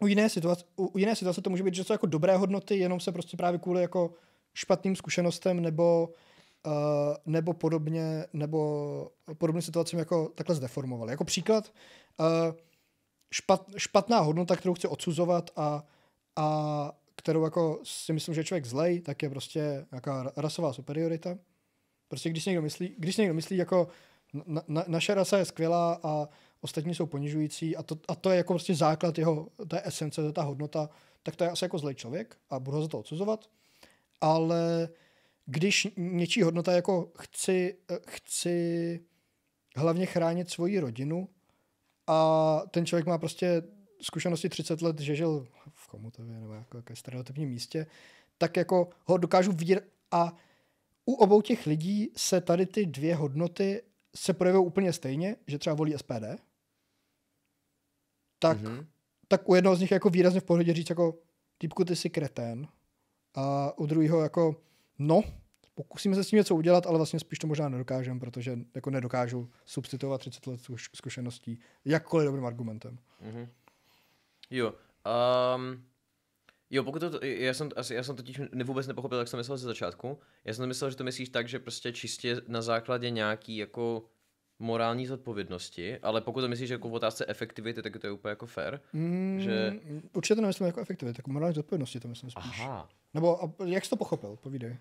u jiné, situace, u, u jiné situace to může být, že jsou jako dobré hodnoty, jenom se prostě právě kvůli jako špatným zkušenostem nebo, uh, nebo podobně, nebo podobným situacím jako takhle zdeformovaly. Jako příklad, uh, špat, špatná hodnota, kterou chci odsuzovat a, a kterou jako si myslím, že je člověk zlej, tak je prostě nějaká rasová superiorita. Prostě když někdo myslí, když někdo myslí jako na, na, naše rasa je skvělá a ostatní jsou ponižující a to, a to je jako prostě základ jeho, té esence, ta hodnota, tak to je asi jako zlej člověk a budu ho za to odsuzovat, ale když něčí hodnota jako chci, eh, chci hlavně chránit svoji rodinu a ten člověk má prostě zkušenosti 30 let, že žil v Komutově nebo jako, jako stereotypním místě, tak jako ho dokážu vír a u obou těch lidí se tady ty dvě hodnoty se projevují úplně stejně, že třeba volí SPD, tak, mm-hmm. tak u jednoho z nich jako výrazně v pohledě říct jako typku ty jsi kretén a u druhého jako no, pokusíme se s tím něco udělat, ale vlastně spíš to možná nedokážeme, protože jako nedokážu substituovat 30 let zkušeností jakkoliv dobrým argumentem. Mm-hmm. Jo. Um, jo, pokud to, já jsem, asi, já jsem totiž vůbec nepochopil, jak jsem myslel ze začátku. Já jsem myslel, že to myslíš tak, že prostě čistě na základě nějaký jako morální zodpovědnosti, ale pokud to myslíš jako v otázce efektivity, tak to je úplně jako fair. Mm, že... Určitě to nemyslím jako efektivity, Tak jako morální zodpovědnosti to myslím spíš. Aha. Nebo a, jak jsi to pochopil, povídej.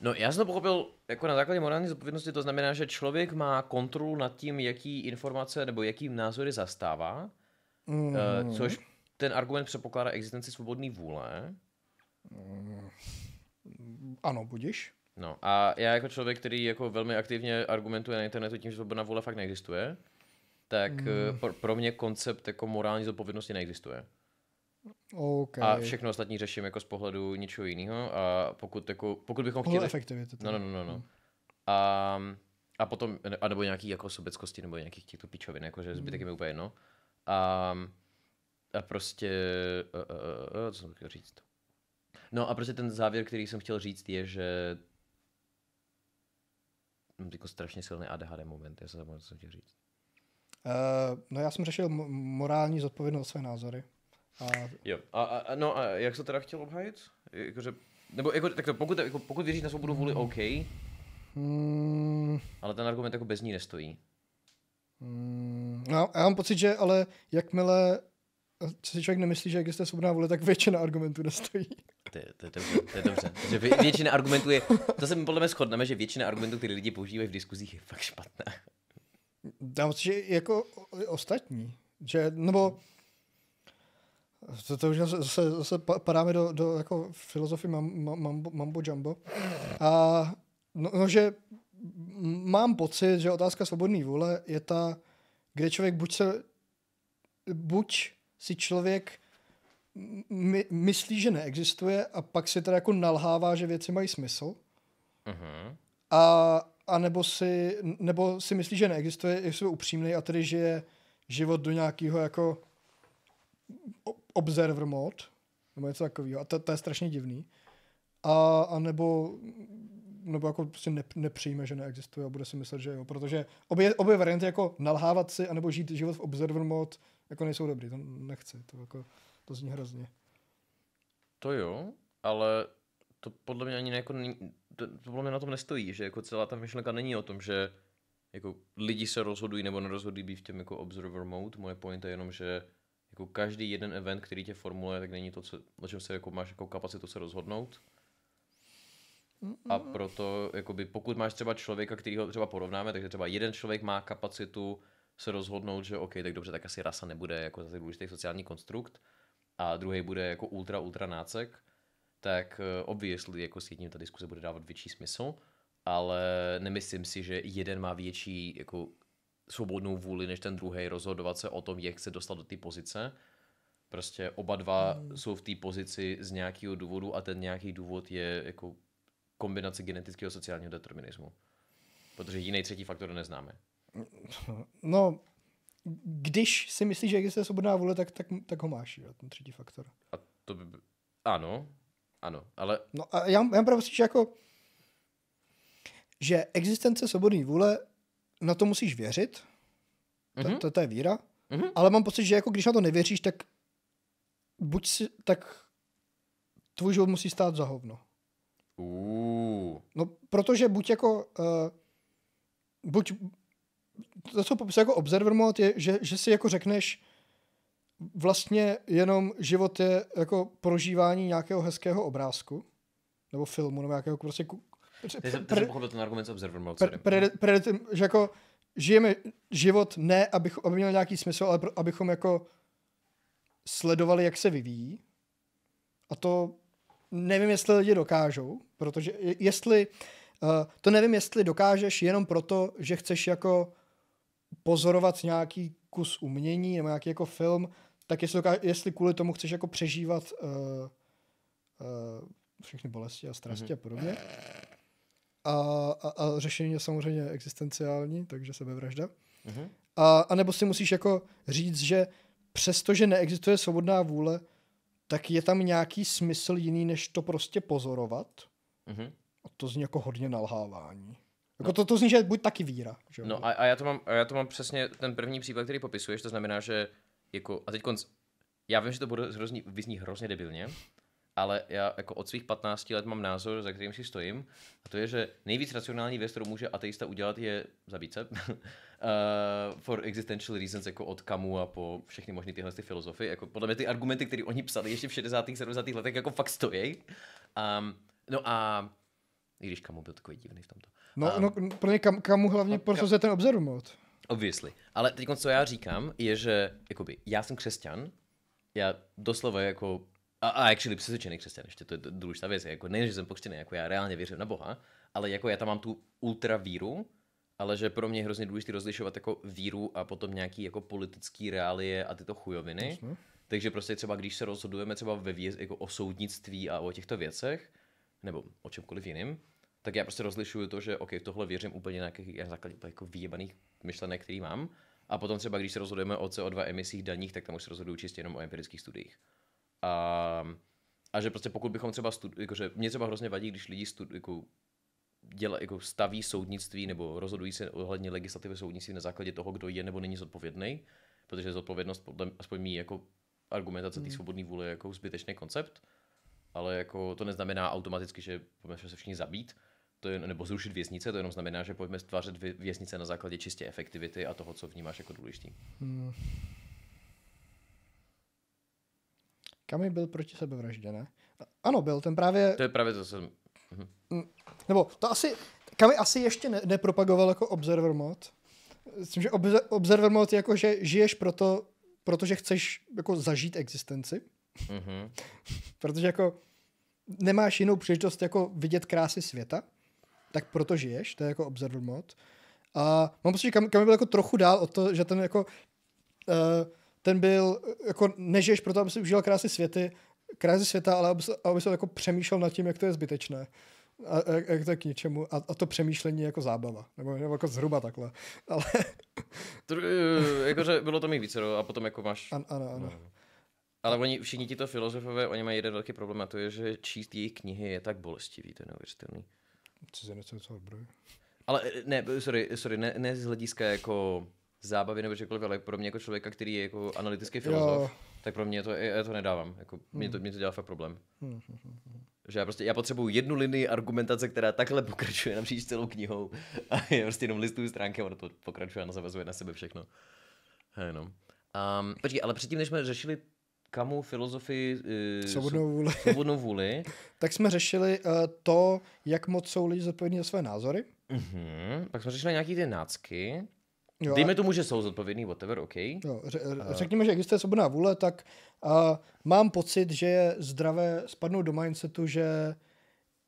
No já jsem to pochopil jako na základě morální zodpovědnosti, to znamená, že člověk má kontrolu nad tím, jaký informace nebo jaký názory zastává, mm. Eh, což ten argument předpokládá existenci svobodné vůle. Mm. Ano, budíš. No a já jako člověk, který jako velmi aktivně argumentuje na internetu tím, že svobodná vůle fakt neexistuje, tak mm. Eh, pro, pro mě koncept jako morální zodpovědnosti neexistuje. Okay. A všechno ostatní řeším jako z pohledu ničeho jiného a pokud, jako, pokud bychom chtěli... efektivity. No, no, no, no. no. Mm. A, a potom, a nebo nějaký jako sobeckosti, nebo nějakých těchto pičovin, jakože mm. zbytek je mi úplně jedno. A, a prostě, uh, uh, uh, co jsem chtěl říct? No a prostě ten závěr, který jsem chtěl říct, je, že mám jako strašně silný ADHD moment, já se zapomněl, co chtěl říct. Uh, no já jsem řešil m- morální zodpovědnost své názory. A... Jo, a, a, no a jak se teda chtěl obhájit? Jakože, nebo jako, tak to, pokud, jako, pokud věříš na svobodu vůli, hmm. OK, Hmm. Ale ten argument jako bez ní nestojí. Hmm. No, já mám pocit, že ale jakmile a co si člověk nemyslí, že jste svobodná vůle, tak většina argumentů nestojí. To je, to je dobře, to je dobře. Že většina argumentů je, to se mi podle mě shodneme, že většina argumentů, které lidi používají v diskuzích, je fakt špatná. Dám si, že jako ostatní, že, nebo to, to už zase, zase padáme do, do jako filozofie mam, mam, mambo, mambo jumbo. A no, no, že mám pocit, že otázka svobodné vůle je ta, kde člověk buď se buď si člověk my, myslí, že neexistuje a pak si teda jako nalhává, že věci mají smysl. Uh-huh. A, a nebo, si, nebo si myslí, že neexistuje, je je upřímný a tedy žije život do nějakého jako observer mod, nebo něco takového. A to, to je strašně divný. A, a nebo, nebo jako prostě ne, nepřijme, že neexistuje a bude si myslet, že jo. Protože obě, obě varianty jako nalhávat si anebo žít život v observer mod jako nejsou dobrý, to nechci, to, jako, to zní hrozně. To jo, ale to podle mě ani nejako, to, to podle mě na tom nestojí, že jako celá ta myšlenka není o tom, že jako lidi se rozhodují nebo nerozhodují být v těm jako observer mode. Moje point je jenom, že jako každý jeden event, který tě formuluje, tak není to, co, o čem se jako máš jako kapacitu se rozhodnout. A proto, jakoby, pokud máš třeba člověka, který ho třeba porovnáme, takže třeba jeden člověk má kapacitu se rozhodnout, že OK, tak dobře, tak asi rasa nebude jako zase důležitý sociální konstrukt a druhý bude jako ultra, ultra nácek, tak eh, obviously jako s jedním ta diskuse bude dávat větší smysl, ale nemyslím si, že jeden má větší jako svobodnou vůli než ten druhý rozhodovat se o tom, jak se dostat do té pozice. Prostě oba dva mm. jsou v té pozici z nějakého důvodu a ten nějaký důvod je jako kombinace genetického a sociálního determinismu. Protože jiný třetí faktor neznáme no, když si myslíš, že existuje svobodná vůle, tak, tak, tak ho máš, jo, ten třetí faktor. A to by... Ano, ano, ale... No a já, já mám prostě, že jako... Že existence svobodné vůle, na to musíš věřit, mm-hmm. to, to, je víra, mm-hmm. ale mám pocit, že jako když na to nevěříš, tak buď si, tak tvůj život musí stát za hovno. Uh. No, protože buď jako, uh, buď to, co popisuje jako observer mode, je, že, že si jako řekneš, vlastně jenom život je jako prožívání nějakého hezkého obrázku, nebo filmu, nebo nějakého prostě... Ku, pr, pr, pr, ten argument observer mode. Pre, že jako žijeme život ne, abych, aby měl nějaký smysl, ale pro, abychom jako sledovali, jak se vyvíjí. A to nevím, jestli lidi dokážou, protože jestli, uh, to nevím, jestli dokážeš jenom proto, že chceš jako pozorovat nějaký kus umění nebo nějaký jako film, tak jestli, jestli kvůli tomu chceš jako přežívat uh, uh, všechny bolesti a strasti mm-hmm. a podobně. A, a, a řešení je samozřejmě existenciální, takže sebevražda. Mm-hmm. A, a nebo si musíš jako říct, že přestože neexistuje svobodná vůle, tak je tam nějaký smysl jiný, než to prostě pozorovat. Mm-hmm. A to zní jako hodně nalhávání. Jako no. to, to zní, že buď taky víra. Že? No a, a, já to mám, a já to mám přesně ten první případ, který popisuješ, to znamená, že jako, a teď konc, já vím, že to bude hrozný, vyzní hrozně debilně, ale já jako od svých 15 let mám názor, za kterým si stojím, a to je, že nejvíc racionální věc, kterou může ateista udělat, je zabít se. uh, for existential reasons, jako od Kamu a po všechny možné tyhle ty filozofy. Jako podle mě ty argumenty, které oni psali ještě v 60. 70. letech, jako fakt stojí. Um, no a i když Kamu byl takový divný v tomto. No, a... no pro ně kam, kamu hlavně no, prosazuje ten obzoru mod. Obviously. Ale teď, co já říkám, je, že jakoby, já jsem křesťan, já doslova jako a, a actually přesvědčený křesťan, ještě to je důležitá věc, jako nejen, že jsem pokřtěný, jako já reálně věřím na Boha, ale jako já tam mám tu ultra víru, ale že pro mě je hrozně důležité rozlišovat jako víru a potom nějaký jako politický reálie a tyto chujoviny. Jasně. Takže prostě třeba, když se rozhodujeme třeba ve věz, jako o soudnictví a o těchto věcech, nebo o čemkoliv jiným, tak já prostě rozlišuju to, že OK, v tohle věřím úplně na nějakých na základě jako vyjebaných myšlenek, který mám. A potom třeba, když se rozhodujeme o CO2 emisích daních, tak tam už se rozhoduju čistě jenom o empirických studiích. A, a že prostě pokud bychom třeba, studi- jakože mě třeba hrozně vadí, když lidi studi- jako, děla, jako staví soudnictví nebo rozhodují se ohledně legislativy soudnictví na základě toho, kdo je nebo není zodpovědný, protože zodpovědnost podle aspoň mý jako argumentace té hmm. svobodné vůle je jako zbytečný koncept, ale jako to neznamená automaticky, že se všichni zabít, to je, nebo zrušit věznice, to jenom znamená, že pojďme stvářet věznice na základě čistě efektivity a toho, co vnímáš jako důležitý. Hmm. Kami byl proti sebevraždě, ne? Ano, byl, ten právě... To je právě to, co jsem... Mhm. Mm. Nebo to asi... Kami asi ještě ne, nepropagoval jako observer mod. Myslím, že ob- observer mod je jako, že žiješ proto, protože chceš jako zažít existenci. Mhm. protože jako nemáš jinou příležitost jako vidět krásy světa tak proto žiješ, to je jako observer mod. A mám pocit, že kam, kam byl jako trochu dál od to, že ten jako uh, ten byl, eh, jako nežiješ proto, aby si užil krásy světy, krásy světa, ale aby, aby se jako přemýšlel nad tím, jak to je zbytečné. A, a jak to je k ničemu. A, a to přemýšlení jako zábava. Nebo, nebo jako zhruba takhle. Ale... Eh, jakože bylo to mi více, a potom jako máš... An, ano, ano. No. Ale oni, všichni tito filozofové, oni mají jeden velký problém a to je, že číst jejich knihy je tak bolestivý, to je neuvěřitelný. Ciziny něco docela Ale eh, ne, eh, sorry, eh, sorry ne, ne z hlediska jako zábavy nebo čekoliv, ale pro mě jako člověka, který je jako analytický filozof, jo. tak pro mě to, já to nedávám. Jako, mm. mě, to, hmm. mě to dělá fakt problém. Mm. Že já prostě, já potřebuju jednu linii argumentace, která takhle pokračuje napříč celou knihou a je prostě jenom listuju stránky a ono to pokračuje a zavazuje na sebe všechno. Hej no. Um, počkej, ale předtím, než jsme řešili kamu filozofii uh, svobodnou vůli, svobodnou vůli. tak jsme řešili uh, to, jak moc jsou lidi zodpovědní za své názory. Uh-huh. Pak jsme řešili nějaký ty nácky. Jo, Dejme tomu, že jsou zodpovědní, whatever, OK. Jo, ře, eh. řekněme, že existuje svobodná vůle, tak uh, mám pocit, že je zdravé spadnout do mindsetu, že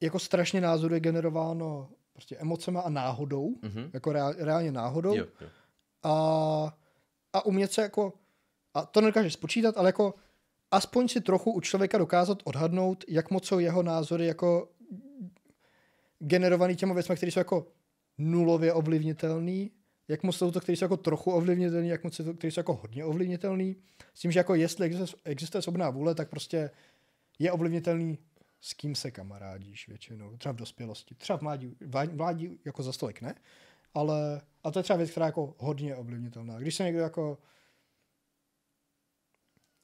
jako strašně názor je generováno prostě emocema a náhodou, uh-huh. jako reál, reálně náhodou. Jo, jo. A, a umět se jako, a to nedokáže spočítat, ale jako aspoň si trochu u člověka dokázat odhadnout, jak moc jsou jeho názory jako generovaný těmi věcmi, které jsou jako nulově ovlivnitelný, jak moc jsou to, které jsou jako trochu ovlivnitelný, jak moc jsou to, které jsou jako hodně ovlivnitelný, s tím, že jako jestli existuje, existuje vůle, tak prostě je ovlivnitelný s kým se kamarádíš většinou, třeba v dospělosti, třeba v mládí, mládí jako za stolik ne, ale a to je třeba věc, která je jako hodně ovlivnitelná. Když se někdo jako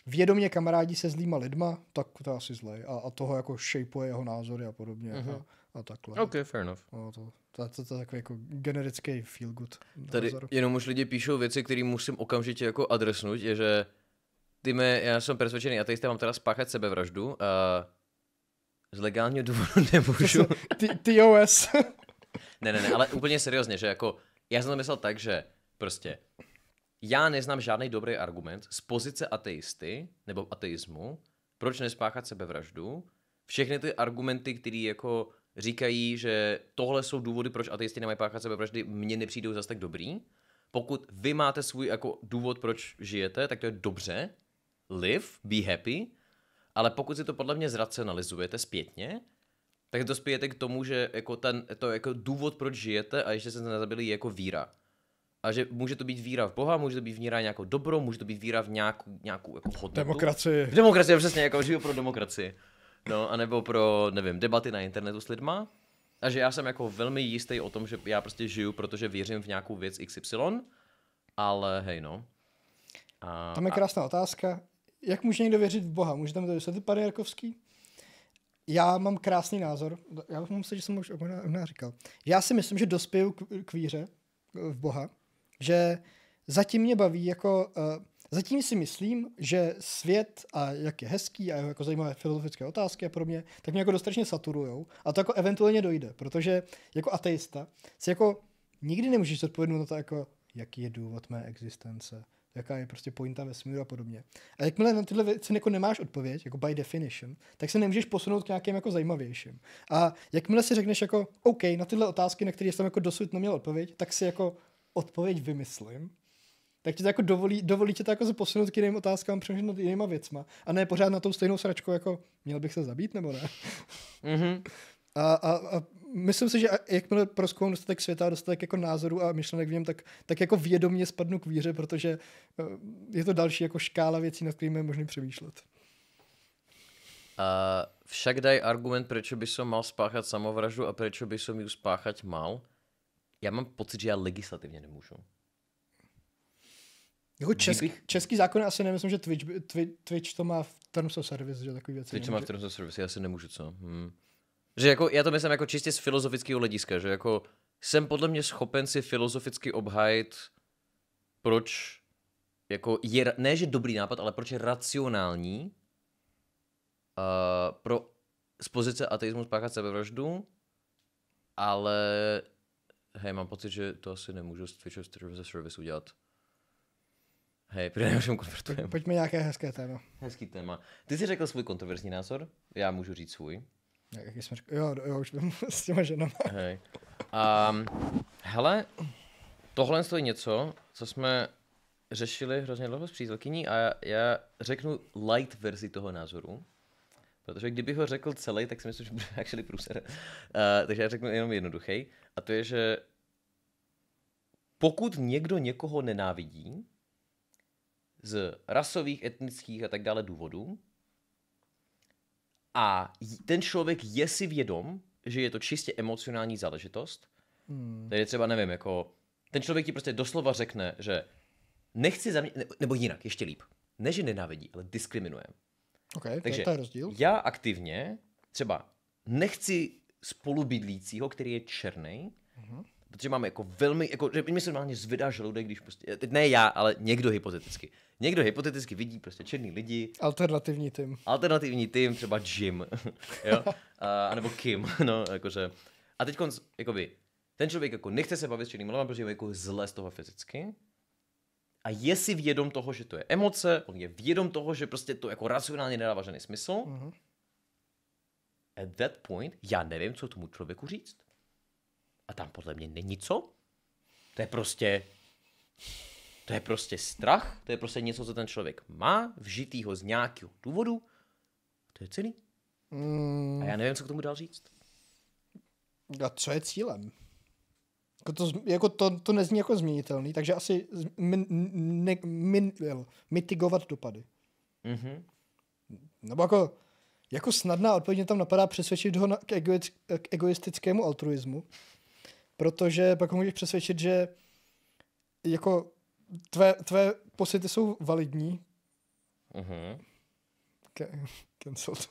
vědomě kamarádi se zlýma lidma, tak to je asi zlej. A, a toho jako shapeuje jeho názory a podobně. Mm-hmm. A, mhm. a takhle. OK, fair enough. No, to, to, to, to je takový jako generický feel good. Tady názor. jenom už lidi píšou věci, které musím okamžitě jako adresnout, je, že ty mě, já jsem přesvědčený a ateista, mám teda spáchat sebevraždu a z legálního důvodu nemůžu. TOS. ne, ne, ne, ale úplně seriózně, že jako, já jsem to myslel tak, že prostě já neznám žádný dobrý argument z pozice ateisty nebo ateismu, proč nespáchat sebevraždu. Všechny ty argumenty, které jako říkají, že tohle jsou důvody, proč ateisti nemají páchat sebevraždy, mně nepřijdou zase tak dobrý. Pokud vy máte svůj jako důvod, proč žijete, tak to je dobře. Live, be happy. Ale pokud si to podle mě zracionalizujete zpětně, tak dospějete k tomu, že jako ten, to jako důvod, proč žijete a ještě se nezabili, je jako víra a že může to být víra v Boha, může to být víra v nějakou dobro, může to být víra v nějakou, nějakou jako hodnotu. Demokracii. V demokracii, přesně, jako žiju pro demokracii. No, anebo pro, nevím, debaty na internetu s lidma. A že já jsem jako velmi jistý o tom, že já prostě žiju, protože věřím v nějakou věc XY, ale hej no. A, tam je krásná a... otázka. Jak může někdo věřit v Boha? Může tam to vysvětlit, pane Jarkovský? Já mám krásný názor. Já bych myslím, že jsem už možná říkal. Já si myslím, že dospěju k, k víře v Boha že zatím mě baví jako... Uh, Zatím si myslím, že svět a jak je hezký a jako zajímavé filozofické otázky a mě tak mě jako dostatečně saturujou a to jako eventuálně dojde, protože jako ateista si jako nikdy nemůžeš odpovědnout na to jako, jaký je důvod mé existence, jaká je prostě pointa vesmíru a podobně. A jakmile na tyhle věci jako nemáš odpověď, jako by definition, tak se nemůžeš posunout k nějakým jako zajímavějším. A jakmile si řekneš jako, OK, na tyhle otázky, na které jsem jako dosud neměl odpověď, tak si jako odpověď vymyslím, tak ti to jako dovolí, dovolí tě to jako posunout k jiným otázkám, přemýšlet nad jinýma věcma. A ne pořád na tou stejnou sračku, jako měl bych se zabít, nebo ne? Mm-hmm. A, a, a myslím si, že jakmile proskoumám dostatek světa, dostatek jako názoru a myšlenek v něm, tak, tak jako vědomě spadnu k víře, protože eh, je to další jako škála věcí, nad kterými je možné přemýšlet. A však daj argument, proč by som mal spáchat samovraždu a proč by som ju spáchat mal. Já mám pocit, že já legislativně nemůžu. Jako česk, bych... český zákon asi nemyslím, že Twitch, Twitch, Twitch to má v Terms of Service, že takový věc. Twitch to má v Terms of Service, já si nemůžu co. Hmm. Že jako, já to myslím jako čistě z filozofického hlediska, že jako jsem podle mě schopen si filozoficky obhájit, proč jako je, ne že dobrý nápad, ale proč je racionální uh, pro z pozice ateismu spáchat sebevraždu, ale hej, mám pocit, že to asi nemůžu z Twitch ze Service udělat. Hej, protože všem konvertujeme. Pojďme nějaké hezké téma. Hezký téma. Ty jsi řekl svůj kontroverzní názor, já můžu říct svůj. Jak jsme řekl? Jo, jo, už vím s těma ženama. Hej. Um, hele, tohle je něco, co jsme řešili hrozně dlouho s přítelkyní a já, já řeknu light verzi toho názoru. Protože kdybych ho řekl celý, tak si myslím, že bude actually průser. Uh, takže já řeknu jenom jednoduchý. A to je, že pokud někdo někoho nenávidí z rasových, etnických a tak dále důvodů, a ten člověk je si vědom, že je to čistě emocionální záležitost, hmm. tedy třeba, nevím, jako ten člověk ti prostě doslova řekne, že nechci za mě, nebo jinak, ještě líp, ne, že nenávidí, ale diskriminuje. Okay, Takže to je rozdíl. já aktivně třeba nechci spolubydlícího, který je černý, mm-hmm. protože mám jako velmi, jako, že mi se normálně zvedá žaludek, když prostě, ne já, ale někdo hypoteticky. Někdo hypoteticky vidí prostě černý lidi. Alternativní tým. Alternativní tým, třeba Jim, jo, a, nebo Kim, no, jakože. A teď, jakoby, ten člověk jako nechce se bavit s černým lidem, protože je jako zle z toho fyzicky, a je si vědom toho, že to je emoce, on je vědom toho, že prostě to jako racionálně nedává žádný smysl. Mm-hmm. At that point, já nevím, co tomu člověku říct. A tam podle mě není co. To je prostě... To je prostě strach, to je prostě něco, co ten člověk má, ho z nějakého důvodu. To je celý. Mm. A já nevím, co k tomu dál říct. A co je cílem? Jako to, jako to, to nezní jako změnitelný, takže asi min, ne, min, mitigovat dopady. Mm-hmm. Nebo jako, jako snadná odpověď mě tam napadá přesvědčit ho na, k, ego, k egoistickému altruismu, protože pak ho můžeš přesvědčit, že jako tvé, tvé posity jsou validní. Mm-hmm. Ke, cancelled.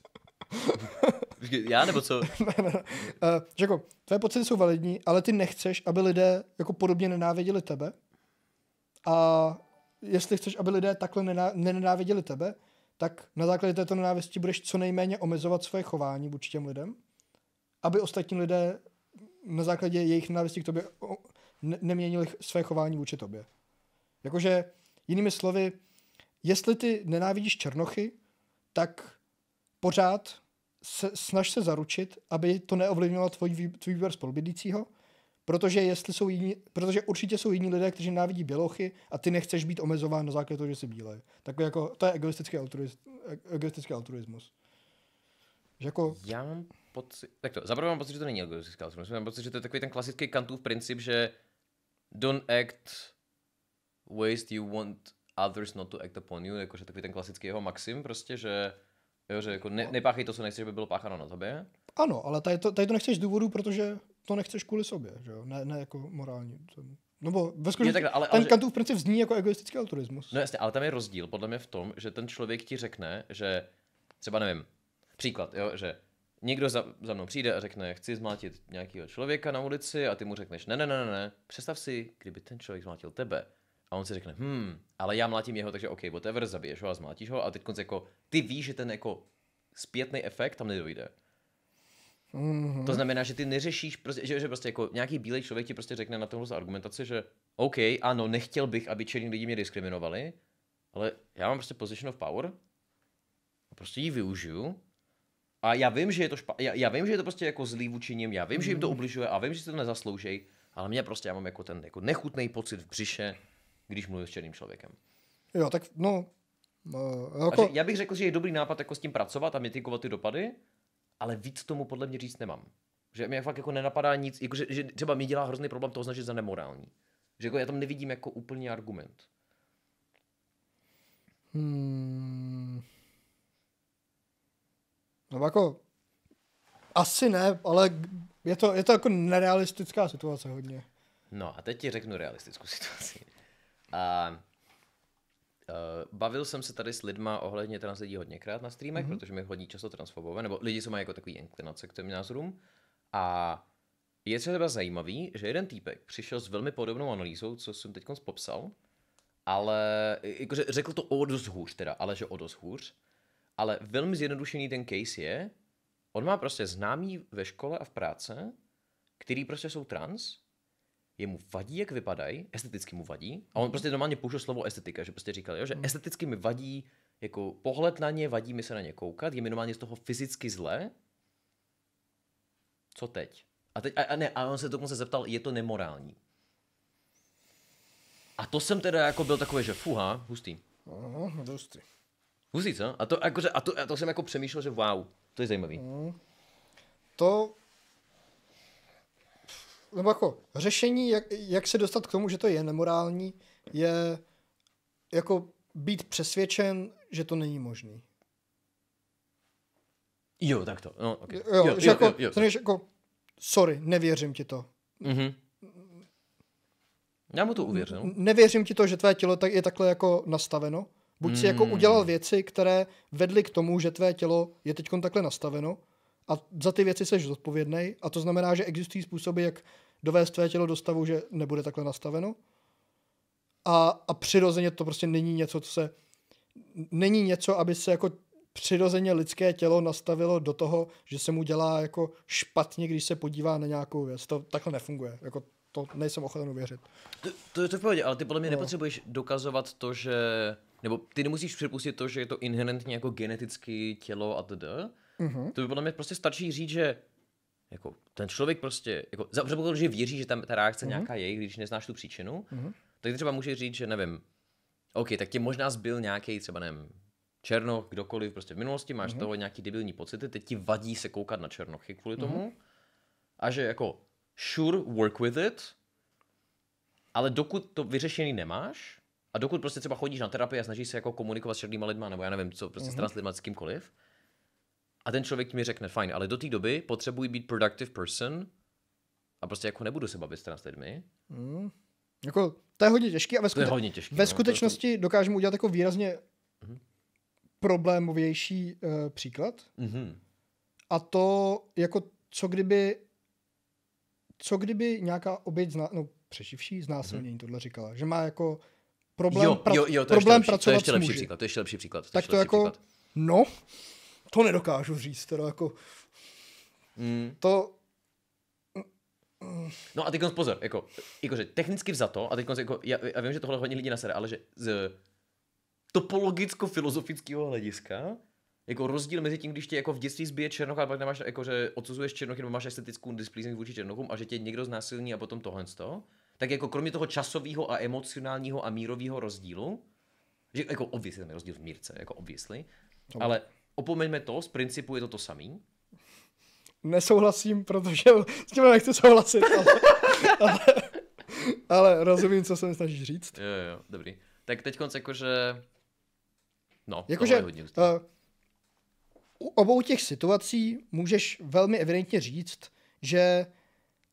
Já nebo co? ne, ne, ne. Uh, eh, že jako, tvé pocity jsou validní, ale ty nechceš, aby lidé jako podobně nenáviděli tebe. A jestli chceš, aby lidé takhle nenáviděli tebe, tak na základě této nenávisti budeš co nejméně omezovat svoje chování vůči těm lidem, aby ostatní lidé na základě jejich nenávisti k tobě neměnili své chování vůči tobě. Jakože jinými slovy, jestli ty nenávidíš černochy, tak pořád se, snaž se zaručit, aby to neovlivnilo tvůj, tvůj výběr spolubydlícího, protože, jestli jsou jiní, protože určitě jsou jiní lidé, kteří návidí bělochy a ty nechceš být omezován na základě toho, že jsi bílej. Tak jako, to je egoistický, altruiz, e, egoistický altruismus. Že jako... Já mám pocit, tak to, zaprvé mám pocit, že to není egoistický altruismus, mám pocit, že to je takový ten klasický Kantův princip, že don't act ways you want others not to act upon you, jakože takový ten klasický jeho maxim prostě, že Jo, že jako ne, nepáchej to, co nechceš, by bylo páchano na tobě? Ano, ale tady to, tady to nechceš důvodu, protože to nechceš kvůli sobě, že jo? Ne, ne jako morální. bo ve skutečnosti ten ale, že... Kantův princip zní jako egoistický altruismus. No jasně, ale tam je rozdíl podle mě v tom, že ten člověk ti řekne, že třeba nevím, příklad, jo, že někdo za, za mnou přijde a řekne, chci zmlátit nějakého člověka na ulici a ty mu řekneš, ne, ne, ne, ne, představ si, kdyby ten člověk zmlátil tebe a on si řekne, hm, ale já mlátím jeho, takže OK, whatever, zabiješ ho a zmlátíš ho. A teď jako, ty víš, že ten jako zpětný efekt tam nedojde. Mm-hmm. To znamená, že ty neřešíš, prostě, že, že prostě jako nějaký bílý člověk ti prostě řekne na tomhle argumentaci, že OK, ano, nechtěl bych, aby černí lidi mě diskriminovali, ale já mám prostě position of power a prostě ji využiju a já vím, že je to špa- já, já, vím, že je to prostě jako zlý vůči ním, já vím, mm-hmm. že jim to mhm. ubližuje a vím, že si to nezasloužej, ale mě prostě, já mám jako ten jako nechutný pocit v břiše, když mluvím s černým člověkem. Jo, tak no... Uh, jako... já bych řekl, že je dobrý nápad jako s tím pracovat a mitigovat ty dopady, ale víc tomu podle mě říct nemám. Že mě fakt jako nenapadá nic, jako že, že třeba mi dělá hrozný problém to označit za nemorální. Že jako já tam nevidím jako úplný argument. Hmm. No jako, asi ne, ale je to, je to jako nerealistická situace hodně. No a teď ti řeknu realistickou situaci. A Uh, bavil jsem se tady s lidma ohledně trans lidí hodněkrát na streamech, mm-hmm. protože mi hodně často transfobové, nebo lidi, co mají jako takový inklinace k těm názorům. A je třeba zajímavý, že jeden týpek přišel s velmi podobnou analýzou, co jsem teď popsal, ale jakože řekl to o dost hůř teda, ale že o dost hůř. Ale velmi zjednodušený ten case je, on má prostě známý ve škole a v práce, který prostě jsou trans jemu vadí, jak vypadají, esteticky mu vadí. A on prostě normálně použil slovo estetika, že prostě říkal, jo, že hmm. esteticky mi vadí, jako pohled na ně, vadí mi se na ně koukat, je mi normálně z toho fyzicky zle. Co teď? A, teď, a, a ne, a on se dokonce zeptal, je to nemorální. A to jsem teda jako byl takový, že fuha, hustý. Aha, hustý. Hustý, co? A to, jakože, a to, a to jsem jako přemýšlel, že wow, to je zajímavý. Mm. To nebo jako řešení, jak, jak se dostat k tomu, že to je nemorální, je jako být přesvědčen, že to není možný. Jo, tak to. No, okay. jo, jo, že jo, jako, jo, jo. jo. jako, sorry, nevěřím ti to. Mm-hmm. Já mu to uvěřím. Nevěřím ti to, že tvé tělo tak je takhle jako nastaveno. Buď mm. si jako hmm. udělal věci, které vedly k tomu, že tvé tělo je teď takhle nastaveno, a za ty věci jsi zodpovědný a to znamená, že existují způsoby, jak dovést tvé tělo do stavu, že nebude takhle nastaveno a, a přirozeně to prostě není něco, co se není něco, aby se jako přirozeně lidské tělo nastavilo do toho, že se mu dělá jako špatně, když se podívá na nějakou věc. To takhle nefunguje. Jako to nejsem ochoten uvěřit. To, to, to je v pohodě, ale ty podle mě no. nepotřebuješ dokazovat to, že... Nebo ty nemusíš připustit to, že je to inherentně jako geneticky tělo a tak Mm-hmm. To by podle mě prostě stačí říct, že jako ten člověk prostě, jako, za předpokladu, že věří, že tam ta reakce mm-hmm. nějaká je, když neznáš tu příčinu, mm-hmm. tak třeba může říct, že nevím, OK, tak tě možná zbyl nějaký, třeba nevím, černo, kdokoliv, prostě v minulosti máš mm-hmm. toho nějaký debilní pocity, teď ti vadí se koukat na černochy kvůli mm-hmm. tomu a že jako sure, work with it, ale dokud to vyřešený nemáš a dokud prostě třeba chodíš na terapii a snažíš se jako komunikovat s černýma lidma nebo já nevím co, prostě mm-hmm. s trans lidma, s kýmkoliv, a ten člověk mi řekne, fajn, ale do té doby potřebuji být productive person a prostě jako nebudu se bavit s lidmi. Mm. Jako, to je hodně těžké a ve, skute- to je hodně těžký, ve no, skutečnosti to... dokážeme udělat jako výrazně mm-hmm. problémovější uh, příklad. Mm-hmm. A to jako, co kdyby co kdyby nějaká oběť, zna, no přeživší, znásilnění mm-hmm. tohle říkala, že má jako problém, jo, pra- jo, jo, to problém lepší, pracovat to je ještě lepší příklad, to je ještě lepší příklad. To tak to jako, příklad. no, to nedokážu říct, teda jako... Mm. To... No a teď pozor, jako, jakože technicky vzato, a teď jako, já, já, vím, že tohle hodně lidí nasere, ale že z topologicko-filozofického hlediska jako rozdíl mezi tím, když tě jako v dětství zbije Černoch a pak nemáš, jako, že odsuzuješ Černoch nebo máš estetickou displeasing vůči Černochům a že tě někdo znásilní a potom tohle z tak jako kromě toho časového a emocionálního a mírového rozdílu, že jako obviously tam je rozdíl v mírce, jako obviously, ale opomeňme to, z principu je to to samý. Nesouhlasím, protože s tím nechci souhlasit, ale, ale, ale rozumím, co se mi snažíš říct. Jo, jo, dobrý. Tak teď konce jakože... No, jakože, je hodně uh, U obou těch situací můžeš velmi evidentně říct, že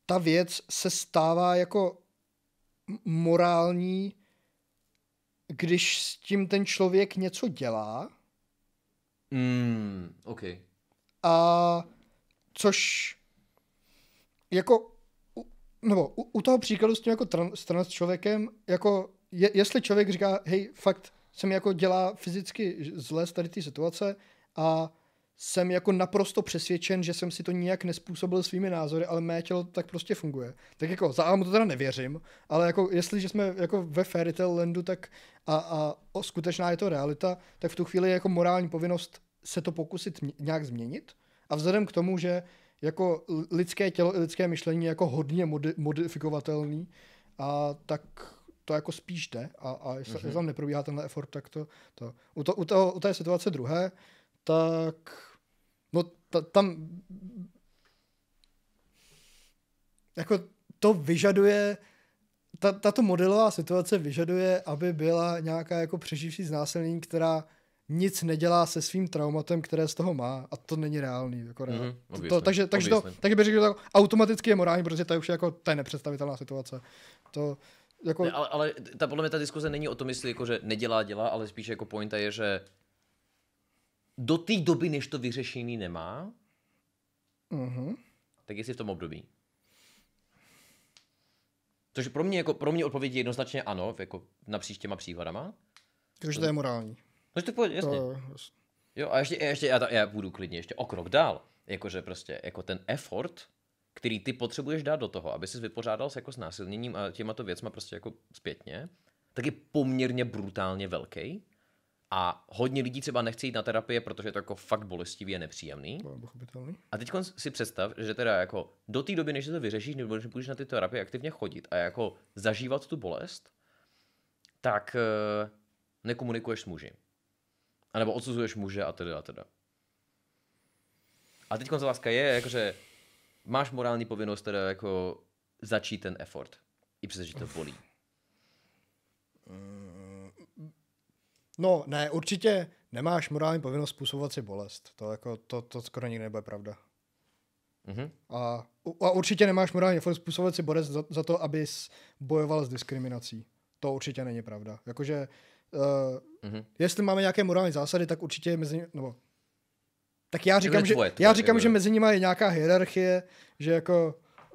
ta věc se stává jako morální, když s tím ten člověk něco dělá, Mm, OK. A což jako nebo u, u toho příkladu s tím jako tran, s trans člověkem, jako je, jestli člověk říká, hej, fakt se mi jako dělá fyzicky zlé z tady té situace a jsem jako naprosto přesvědčen, že jsem si to nijak nespůsobil svými názory, ale mé tělo tak prostě funguje. Tak jako za mu to teda nevěřím, ale jako jestliže jsme jako ve fairy tale landu tak a, a o, skutečná je to realita, tak v tu chvíli je jako morální povinnost se to pokusit nějak změnit. A vzhledem k tomu, že jako lidské tělo i lidské myšlení je jako hodně modi- modifikovatelný, a tak to jako spíš jde a, a jestli mm-hmm. tam neprobíhá tenhle effort, tak to, to. U, to, u, to, u té situace druhé, tak ta, tam jako to vyžaduje ta, tato modelová situace vyžaduje, aby byla nějaká jako přeživší znásilnění, která nic nedělá se svým traumatem, které z toho má a to není reálný. Jako reál. mm-hmm, obvěsný, to, takže, takže, to, takže bych řekl, že to automaticky je morální, protože to je už jako, to je nepředstavitelná situace. To, jako... ne, ale, ale ta, podle mě ta diskuze není o tom, jestli jako, že nedělá, dělá, ale spíš jako pointa je, že do té doby, než to vyřešený nemá, mm-hmm. tak jestli v tom období. Což pro mě, jako, pro mě odpověď je jednoznačně ano, jako napříč těma příhodama. Když to, je morální. No, to je, jasně. To, jasně. Jo, a ještě, ještě já, já budu klidně ještě o krok dál. Jakože prostě, jako ten effort, který ty potřebuješ dát do toho, aby jsi vypořádal se jako s násilněním a těma to věcma prostě jako zpětně, tak je poměrně brutálně velký. A hodně lidí třeba nechce jít na terapie, protože je to jako fakt bolestivý a nepříjemný. a teď si představ, že teda jako do té doby, než to vyřešíš, nebo než budeš na ty terapie aktivně chodit a jako zažívat tu bolest, tak eh, nekomunikuješ s muži. A nebo odsuzuješ muže a teda a teda. A teď otázka je, jakože máš morální povinnost teda jako začít ten effort. I přes, že to bolí. Mm. No ne, určitě nemáš morální povinnost způsobovat si bolest. To, jako, to, to skoro nikdy nebude pravda. Mm-hmm. A, a určitě nemáš morální povinnost způsobovat si bolest za, za to, abys bojoval s diskriminací. To určitě není pravda. Jakože uh, mm-hmm. jestli máme nějaké morální zásady, tak určitě mezi nimi, nebo tak já říkám, že, tvoje, já říkám, že mezi nimi je nějaká hierarchie, že jako eh,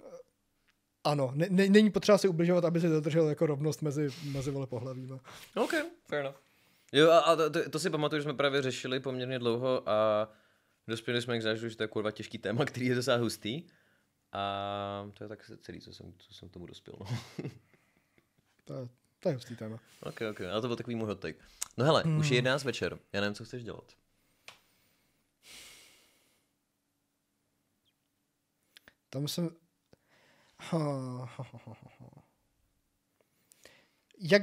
ano, ne, ne, není potřeba si ubližovat, aby se dodržel jako rovnost mezi, mezi vole pohlavíma. OK, fair enough. Jo, a, a to, to, si pamatuju, že jsme právě řešili poměrně dlouho a dospěli jsme k záždu, že to je kurva těžký téma, který je docela hustý. A to je tak celý, co jsem, co jsem tomu dospěl. No. to, to je hustý téma. Ok, ok, ale to byl takový můj hotek. No hele, hmm. už je 11 hmm. večer, já nevím, co chceš dělat. Tam jsem... Jak,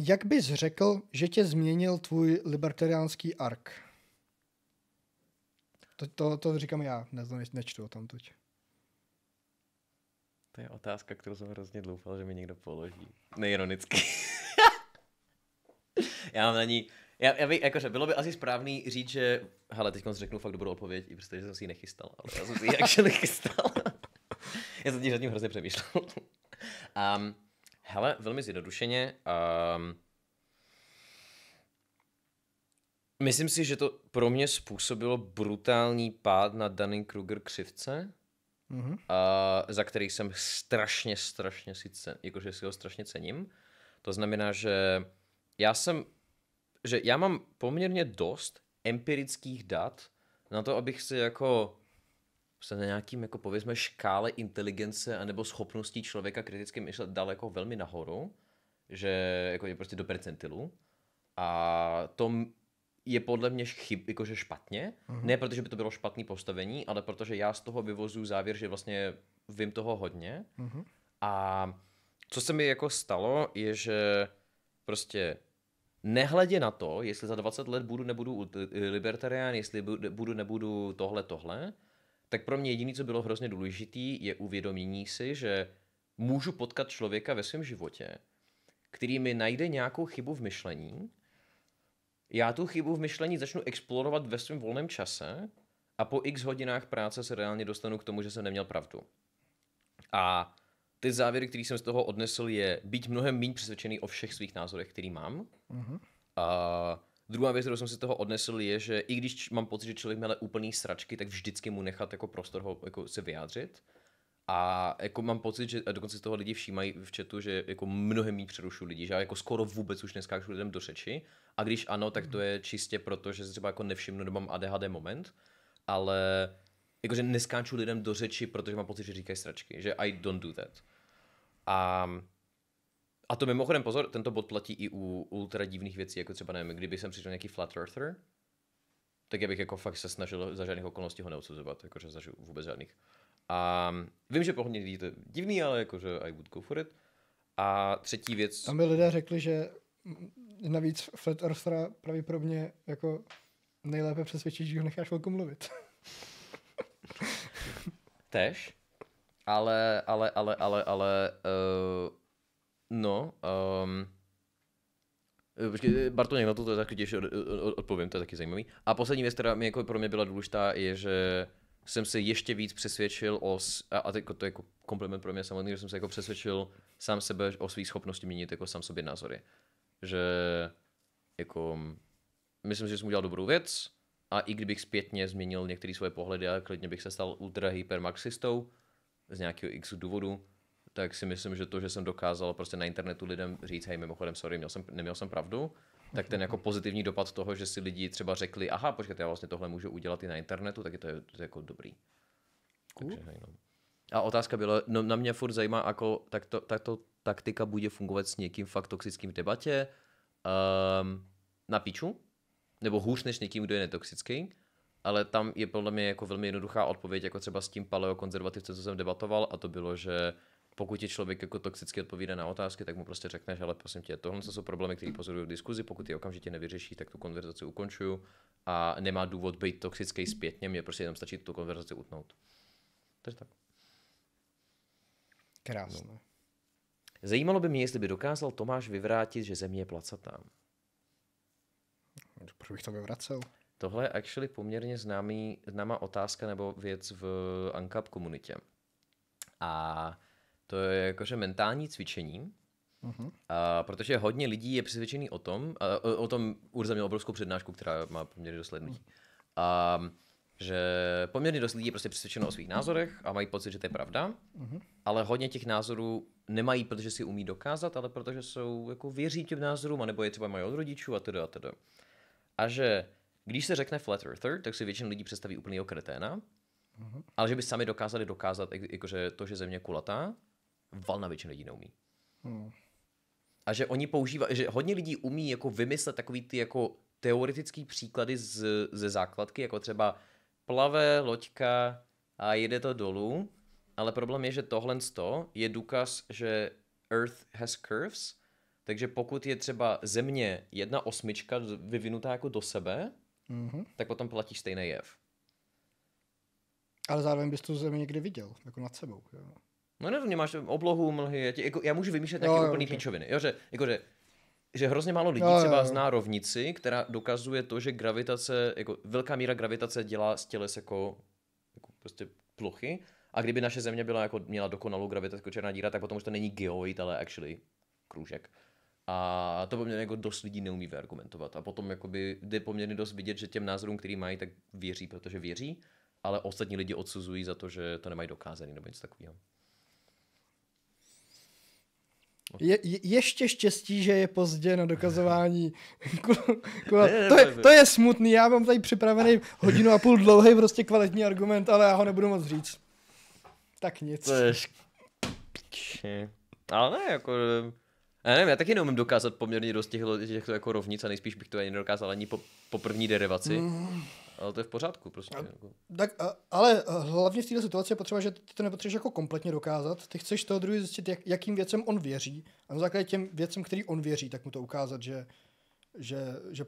jak bys řekl, že tě změnil tvůj libertariánský ark? To, to, to říkám já, neznam, nečtu o tom tuď. To je otázka, kterou jsem hrozně doufal, že mi někdo položí. Neironicky. já mám na ní... Já, já by, jakože, bylo by asi správný říct, že... Hele, teď řeknu fakt dobrou odpověď, i přestože jsem si ji nechystal, ale já jsem si ji nechystal. já jsem tím hrozně přemýšlel. um, Hele, velmi zjednodušeně. Um, myslím si, že to pro mě způsobilo brutální pád na Danny kruger křivce, mm-hmm. uh, za který jsem strašně, strašně si cen, jakože si ho strašně cením. To znamená, že já jsem, že já mám poměrně dost empirických dat na to, abych si jako se na nějakým, jako povězme, škále inteligence anebo schopností člověka kriticky myslet daleko velmi nahoru, že jako je prostě do percentilu. A to je podle mě chyb, jakože špatně. Mm-hmm. Ne protože by to bylo špatné postavení, ale protože já z toho vyvozu závěr, že vlastně vím toho hodně. Mm-hmm. A co se mi jako stalo, je, že prostě nehledě na to, jestli za 20 let budu, nebudu libertarián, jestli budu, nebudu tohle, tohle, tak pro mě jediné, co bylo hrozně důležité je uvědomění si, že můžu potkat člověka ve svém životě, který mi najde nějakou chybu v myšlení, já tu chybu v myšlení začnu explorovat ve svém volném čase a po x hodinách práce se reálně dostanu k tomu, že jsem neměl pravdu. A ty závěry, které jsem z toho odnesl, je být mnohem méně přesvědčený o všech svých názorech, který mám. Mm-hmm. Uh, Druhá věc, kterou jsem si toho odnesl, je, že i když mám pocit, že člověk měl úplný sračky, tak vždycky mu nechat jako prostor ho, jako se vyjádřit. A jako mám pocit, že dokonce z toho lidi všímají v chatu, že jako mnohem mý přerušu lidi, že já jako skoro vůbec už neskáču lidem do řeči. A když ano, tak to je čistě proto, že se třeba jako nevšimnu, že mám ADHD moment, ale jakože neskáču lidem do řeči, protože mám pocit, že říkají sračky, že I don't do that. A a to mimochodem pozor, tento bod platí i u ultra divných věcí, jako třeba nevím, kdyby jsem přišel nějaký flat earther, tak já bych jako fakt se snažil za žádných okolností ho neodsuzovat, jakože za vůbec žádných. A vím, že pohodně lidí to je divný, ale jakože I would go for it. A třetí věc... Tam by lidé řekli, že navíc Flat Earthera pravděpodobně jako nejlépe přesvědčit, že ho necháš velkou mluvit. Tež? Ale, ale, ale, ale, ale uh, No, um, e, Počkej, e, na to, to taky těž odpovím, to je taky zajímavý. A poslední věc, která mě jako pro mě byla důležitá, je, že jsem se ještě víc přesvědčil o, a, a to je jako kompliment pro mě samotný, že jsem se jako přesvědčil sám sebe o svých schopnosti měnit jako sám sobě názory. Že jako, myslím, že jsem udělal dobrou věc a i kdybych zpětně změnil některé svoje pohledy a klidně bych se stal ultra hypermarxistou z nějakého x důvodu, tak si myslím, že to, že jsem dokázal prostě na internetu lidem říct, hej, mimochodem, sorry, měl jsem, neměl jsem pravdu, tak ten jako pozitivní dopad toho, že si lidi třeba řekli, aha, počkejte, já vlastně tohle můžu udělat i na internetu, tak je to, to je jako dobrý. Cool. Takže, hej, no. A otázka byla, no na mě furt zajímá, jako tak to, tak to taktika bude fungovat s někým fakt toxickým v debatě, um, na piču, nebo hůř než někým, kdo je netoxický, ale tam je podle mě jako velmi jednoduchá odpověď, jako třeba s tím paleokonzervativcem, co jsem debatoval, a to bylo, že pokud ti člověk jako toxicky odpovídá na otázky, tak mu prostě řekneš, ale prosím tě, tohle jsou problémy, které pozoruju v diskuzi, pokud je okamžitě nevyřeší, tak tu konverzaci ukončuju a nemá důvod být toxický zpětně, mě prostě jenom stačí tu konverzaci utnout. Takže tak. Krásné. No. Zajímalo by mě, jestli by dokázal Tomáš vyvrátit, že země je placatá. Proč bych to vyvracel? Tohle je actually poměrně známý, známá otázka nebo věc v UNCAP komunitě. A to je jakože mentální cvičení, Uh-huh. A, protože hodně lidí je přesvědčený o tom, a, o, o tom Urza měl obrovskou přednášku, která má poměrně dost lidí, mhm. a, že poměrně dost lidí je prostě přesvědčeno o svých názorech a mají pocit, že to je pravda, uh-huh. ale hodně těch názorů nemají, protože si umí dokázat, ale protože jsou, jako věří těm názorům, anebo je třeba mají od rodičů a teda a teda. A že když se řekne flat earther, tak si většina lidí představí úplně kreténa, uh-huh. ale že by sami dokázali dokázat, jakože to, že země kulatá, valna většina lidí neumí. Hmm. A že oni používají, že hodně lidí umí jako vymyslet takový ty jako teoretický příklady z, ze základky, jako třeba plave loďka a jede to dolů, ale problém je, že tohle je důkaz, že Earth has curves, takže pokud je třeba země jedna osmička vyvinutá jako do sebe, mm-hmm. tak potom platí stejný jev. Ale zároveň bys tu zemi někdy viděl, jako nad sebou. Jo. No nerozumně, máš oblohu, mlhy, já, ti, jako, já můžu vymýšlet nějaké no, úplný jo, píčoviny. Jo, že, jako, že, že hrozně málo lidí jo, třeba jo, jo. zná rovnici, která dokazuje to, že gravitace, jako velká míra gravitace dělá z těles jako, jako prostě plochy. A kdyby naše země byla jako, měla dokonalou gravitaci jako černá díra, tak potom už to není geoid, ale actually kružek. A to poměrně jako dost lidí neumí vyargumentovat. A potom jakoby jde poměrně dost vidět, že těm názorům, který mají, tak věří, protože věří, ale ostatní lidi odsuzují za to, že to nemají dokázaný nebo něco takového. Je, je, ještě štěstí, že je pozdě na dokazování. to, je, to je smutný, já mám tady připravený hodinu a půl dlouhý prostě kvalitní argument, ale já ho nebudu moc říct. Tak nic. To je šk... Ale ne, jako... Já nevím, já taky neumím dokázat poměrně dost těch, těch jako rovnic a nejspíš bych to ani nedokázal ani po, po první derivaci. Mm. Ale to je v pořádku prostě. A, jako. Tak, a, ale eh, hlavně v této situaci je potřeba, že ty to nepotřebuješ jako kompletně dokázat. Ty chceš toho druhého zjistit, jak, jakým věcem on věří. A na základě těm věcem, který on věří, tak mu to ukázat, že, že, že,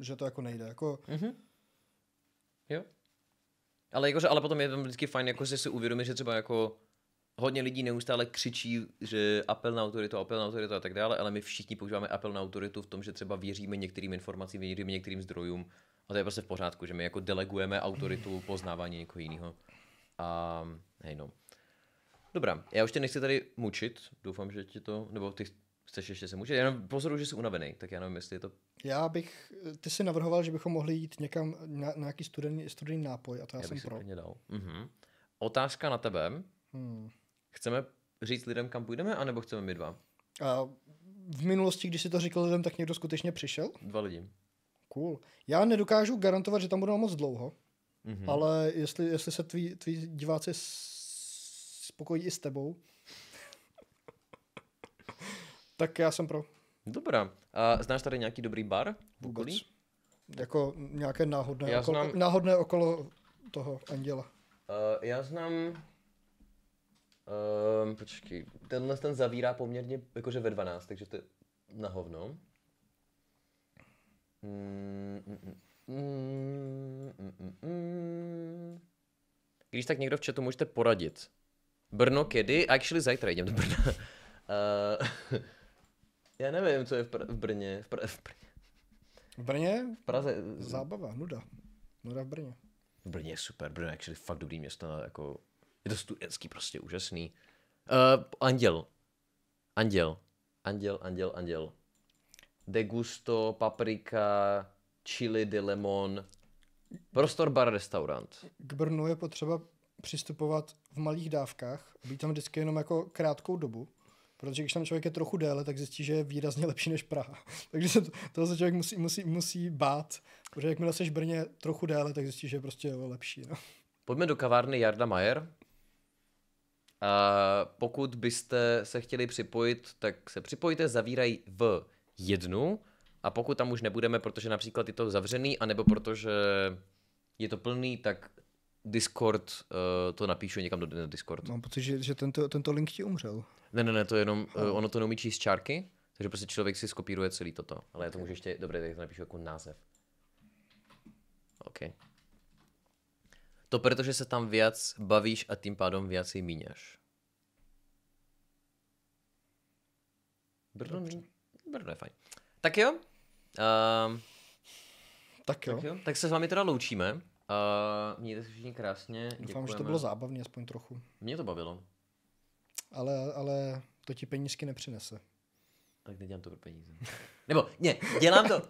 že to jako nejde. Jako... Mm-hmm. Jo. Ale, jakože, ale potom je to vždycky fajn, jako, se si uvědomit, že třeba jako hodně lidí neustále křičí, že apel na autoritu, apel na autoritu a tak dále, ale my všichni používáme apel na autoritu v tom, že třeba věříme některým informacím, věříme některým zdrojům a to je prostě v pořádku, že my jako delegujeme autoritu poznávání někoho jiného. A hej no. Dobrá, já už tě nechci tady mučit, doufám, že ti to, nebo ty chceš ještě se mučit, jenom pozoru, že jsi unavený, tak já nevím, jestli je to... Já bych, ty si navrhoval, že bychom mohli jít někam na, na nějaký studený, studený nápoj a to já, já jsem pro. Dal. Mhm. Otázka na tebe. Hmm. Chceme říct lidem, kam půjdeme, anebo chceme my dva? A v minulosti, když jsi to říkal lidem, tak někdo skutečně přišel? Dva lidi. Cool. Já nedokážu garantovat, že tam budou moc dlouho, mm-hmm. ale jestli, jestli se tví, tví diváci spokojí i s tebou, tak já jsem pro. Dobrá. A znáš tady nějaký dobrý bar v Jako nějaké náhodné, já okolo, znám... náhodné okolo toho anděla. Uh, já znám... Um, počkej, tenhle ten zavírá poměrně jakože ve 12, takže to je na hovno. Když tak někdo v chatu můžete poradit. Brno kedy? Actually zajtra jdem do Brna. uh, já nevím, co je v, Pr- v Brně. V, Pr- v Brně. V Brně? V Praze. Zábava, nuda. Nuda v Brně. V Brně je super. Brno je actually fakt dobrý město. Na, jako, je to studentský prostě úžasný. Uh, anděl. Anděl. Anděl, anděl, anděl. Degusto, paprika, chili de lemon. Prostor bar restaurant. K Brnu je potřeba přistupovat v malých dávkách, být tam vždycky jenom jako krátkou dobu, protože když tam člověk je trochu déle, tak zjistí, že je výrazně lepší než Praha. Takže se to, toho se člověk musí, musí, musí bát, protože jakmile seš v Brně trochu déle, tak zjistí, že je prostě lepší. No. Pojďme do kavárny Jarda Majer. A pokud byste se chtěli připojit, tak se připojte, zavírají v jednu a pokud tam už nebudeme, protože například je to zavřený, anebo protože je to plný, tak Discord uh, to napíšu někam do Discord. Mám pocit, že, že tento, tento link ti umřel. Ne, ne, ne, to je jenom, uh, ono to neumí číst čárky, takže prostě člověk si skopíruje celý toto. Ale já to můžu ještě, dobré, tak to napíšu jako název. OK. To protože se tam víc bavíš a tím pádem víc si míňaš. Brno, Brno je fajn. Tak jo. Uh, tak jo. Tak jo. Tak se s vámi teda loučíme. Uh, mějte se všichni krásně. Doufám, Děkujeme. že to bylo zábavné, aspoň trochu. Mě to bavilo. Ale, ale to ti penízky nepřinese. Tak nedělám to pro peníze. Nebo, ne, dělám to.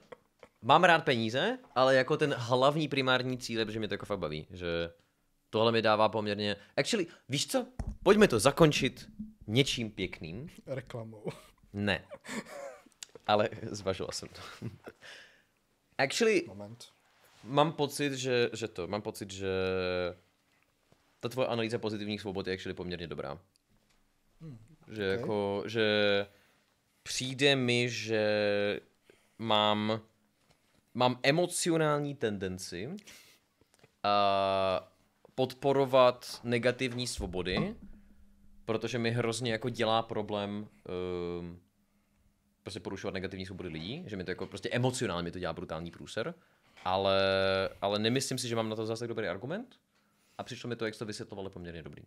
Mám rád peníze, ale jako ten hlavní primární cíl je, protože mě to jako fakt baví, že tohle mi dává poměrně... Actually, víš co? Pojďme to zakončit něčím pěkným. Reklamou. Ne ale zvažoval jsem to. Actually, Moment. mám pocit, že, že to, mám pocit, že ta tvoje analýza pozitivních svobod je actually poměrně dobrá. Hmm. Že okay. jako, že přijde mi, že mám, mám emocionální tendenci a podporovat negativní svobody, protože mi hrozně jako dělá problém um, prostě porušovat negativní svobody lidí, že mi to jako prostě emocionálně mi to dělá brutální průser, ale, ale nemyslím si, že mám na to zase tak dobrý argument a přišlo mi to, jak to vysvětlovali, poměrně dobrý.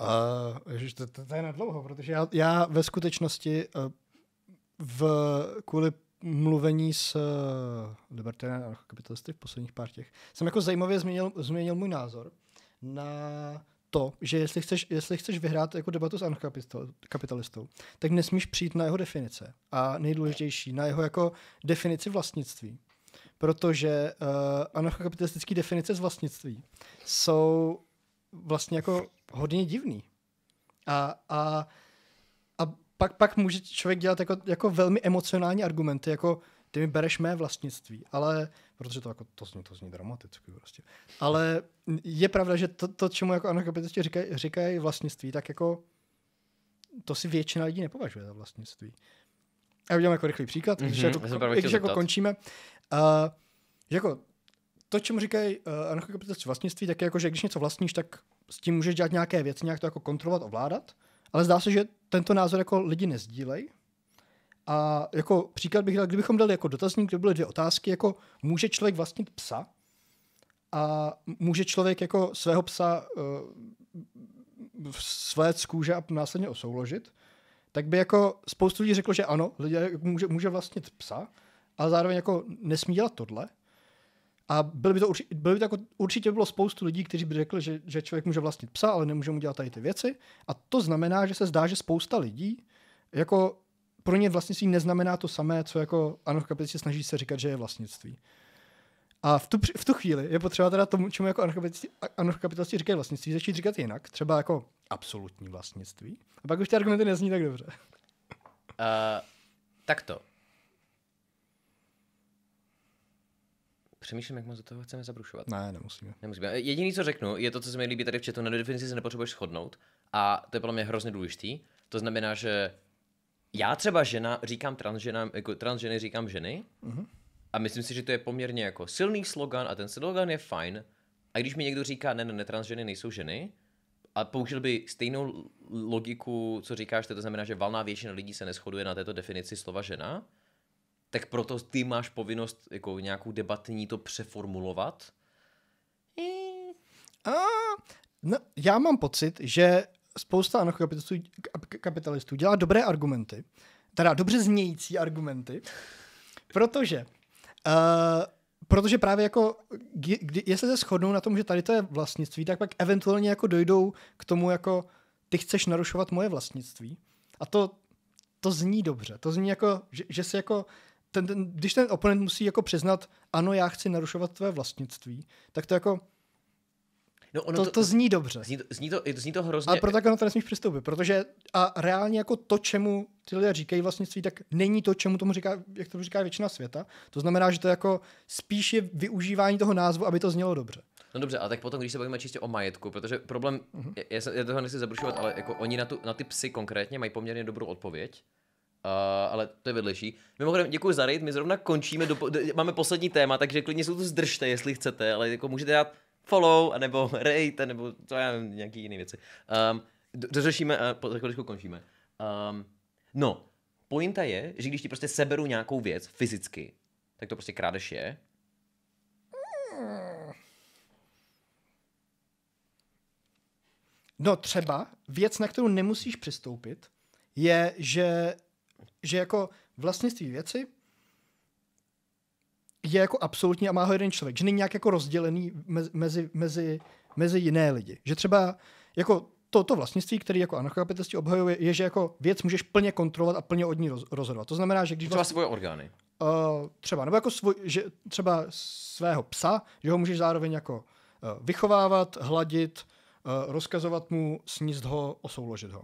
Uh, ježiš, to, to, to je dlouho, protože já, já ve skutečnosti uh, v, kvůli mluvení s uh, eh, libertariány kapitalisty v posledních pár těch jsem jako zajímavě změnil, změnil můj názor na to, že jestli chceš, jestli chceš vyhrát jako debatu s anarchokapitalistou, tak nesmíš přijít na jeho definice. A nejdůležitější, na jeho jako definici vlastnictví. Protože uh, anarchokapitalistické definice z vlastnictví jsou vlastně jako hodně divný. A, a, a pak, pak může člověk dělat jako, jako velmi emocionální argumenty, jako ty mi bereš mé vlastnictví, ale protože to jako, to zní, to zní dramaticky prostě. Ale je pravda, že to, to čemu jako anarchopitosti říkají, říkaj vlastnictví, tak jako to si většina lidí nepovažuje za vlastnictví. Já udělám jako rychlý příklad, mm-hmm, když mhm, jako, i když jako končíme. Uh, jako to, čemu říkají uh, eh, anarchokapitalisti vlastnictví, tak je jako, že když něco vlastníš, tak s tím můžeš dělat nějaké věci, nějak to jako kontrolovat, ovládat. Ale zdá se, že tento názor jako lidi nezdílej, a jako příklad bych dal, kdybychom dali jako dotazník, to byly dvě otázky, jako může člověk vlastnit psa a může člověk jako svého psa uh, své z kůže a následně osouložit, tak by jako spoustu lidí řeklo, že ano, lidé může, může vlastnit psa, ale zároveň jako nesmí dělat tohle. A bylo by to, určitě, bylo by to jako, určitě bylo spoustu lidí, kteří by řekli, že, že člověk může vlastnit psa, ale nemůže mu dělat tady ty věci. A to znamená, že se zdá, že spousta lidí jako pro ně vlastnictví neznamená to samé, co jako anarchokapitalisti snaží se říkat, že je vlastnictví. A v tu, v tu chvíli je potřeba teda tomu, čemu jako anarchokapitalisti říkají vlastnictví, začít říkat jinak, třeba jako absolutní vlastnictví. A pak už ty argumenty nezní tak dobře. Uh, tak to. Přemýšlím, jak moc do toho chceme zabrušovat. Ne, nemusíme. nemusíme. Jediné, co řeknu, je to, co se mi líbí tady v četu, na definici se nepotřebuješ shodnout. A to je podle mě hrozně důležité. To znamená, že já třeba žena, říkám transženám, jako transženy říkám ženy uh-huh. a myslím si, že to je poměrně jako silný slogan a ten slogan je fajn. A když mi někdo říká, ne, ne, ne, transženy nejsou ženy, a použil by stejnou logiku, co říkáš, to znamená, že valná většina lidí se neschoduje na této definici slova žena, tak proto ty máš povinnost jako nějakou debatní to přeformulovat. A, no, já mám pocit, že spousta anarchokapitalistů kapitalistů dělá dobré argumenty, teda dobře znějící argumenty, protože uh, protože právě jako, kdy, jestli se shodnou na tom, že tady to je vlastnictví, tak pak eventuálně jako dojdou k tomu jako, ty chceš narušovat moje vlastnictví. A to, to zní dobře. To zní jako, že, že se jako, ten, ten, když ten oponent musí jako přiznat, ano, já chci narušovat tvé vlastnictví, tak to jako No ono to, to, to zní dobře. Zní to, zní to, zní to hrozně. Ale proto ono to nesmíš přistoupit, protože a reálně jako to, čemu ty lidé říkají vlastnictví, tak není to, čemu tomu říká, jak to říká většina světa. To znamená, že to jako spíš je využívání toho názvu, aby to znělo dobře. No dobře, A tak potom, když se bavíme čistě o majetku, protože problém, uh-huh. já, já toho nechci zabrušovat, ale jako oni na, tu, na ty psy konkrétně mají poměrně dobrou odpověď. Uh, ale to je vedlejší. Mimochodem, děkuji za raid, my zrovna končíme, do, máme poslední téma, takže klidně se tu zdržte, jestli chcete, ale jako můžete dát follow, anebo rate, nebo to já nevím, nějaký jiné věci. Um, dořešíme a po chviličku končíme. Um, no, pointa je, že když ti prostě seberu nějakou věc fyzicky, tak to prostě krádeš je. No třeba věc, na kterou nemusíš přistoupit, je, že, že jako vlastnictví věci je jako absolutní a má ho jeden člověk, že není nějak jako rozdělený mezi, mezi, mezi, mezi jiné lidi. Že třeba jako to, to vlastnictví, které jako anarchokapitalisti obhajuje, je, že jako věc můžeš plně kontrolovat a plně od ní roz, rozhodovat. To znamená, že když... Třeba svoje orgány. Uh, třeba, nebo jako svůj, že třeba svého psa, že ho můžeš zároveň jako uh, vychovávat, hladit, uh, rozkazovat mu, sníst ho, osouložit ho.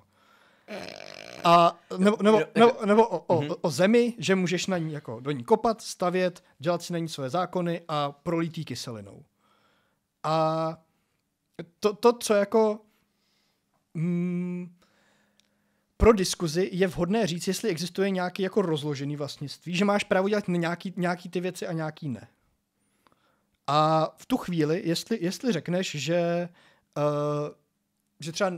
A nebo, nebo, nebo, jako- nebo o, o, mhm. o zemi, že můžeš na ní jako do ní kopat, stavět, dělat si na ní své zákony a prolítí kyselinou. A to, to co jako mm, pro diskuzi je vhodné říct, jestli existuje nějaký jako rozložený vlastnictví, že máš právo dělat nějaký, nějaký ty věci a nějaký ne. A v tu chvíli, jestli, jestli řekneš, že, uh, že třeba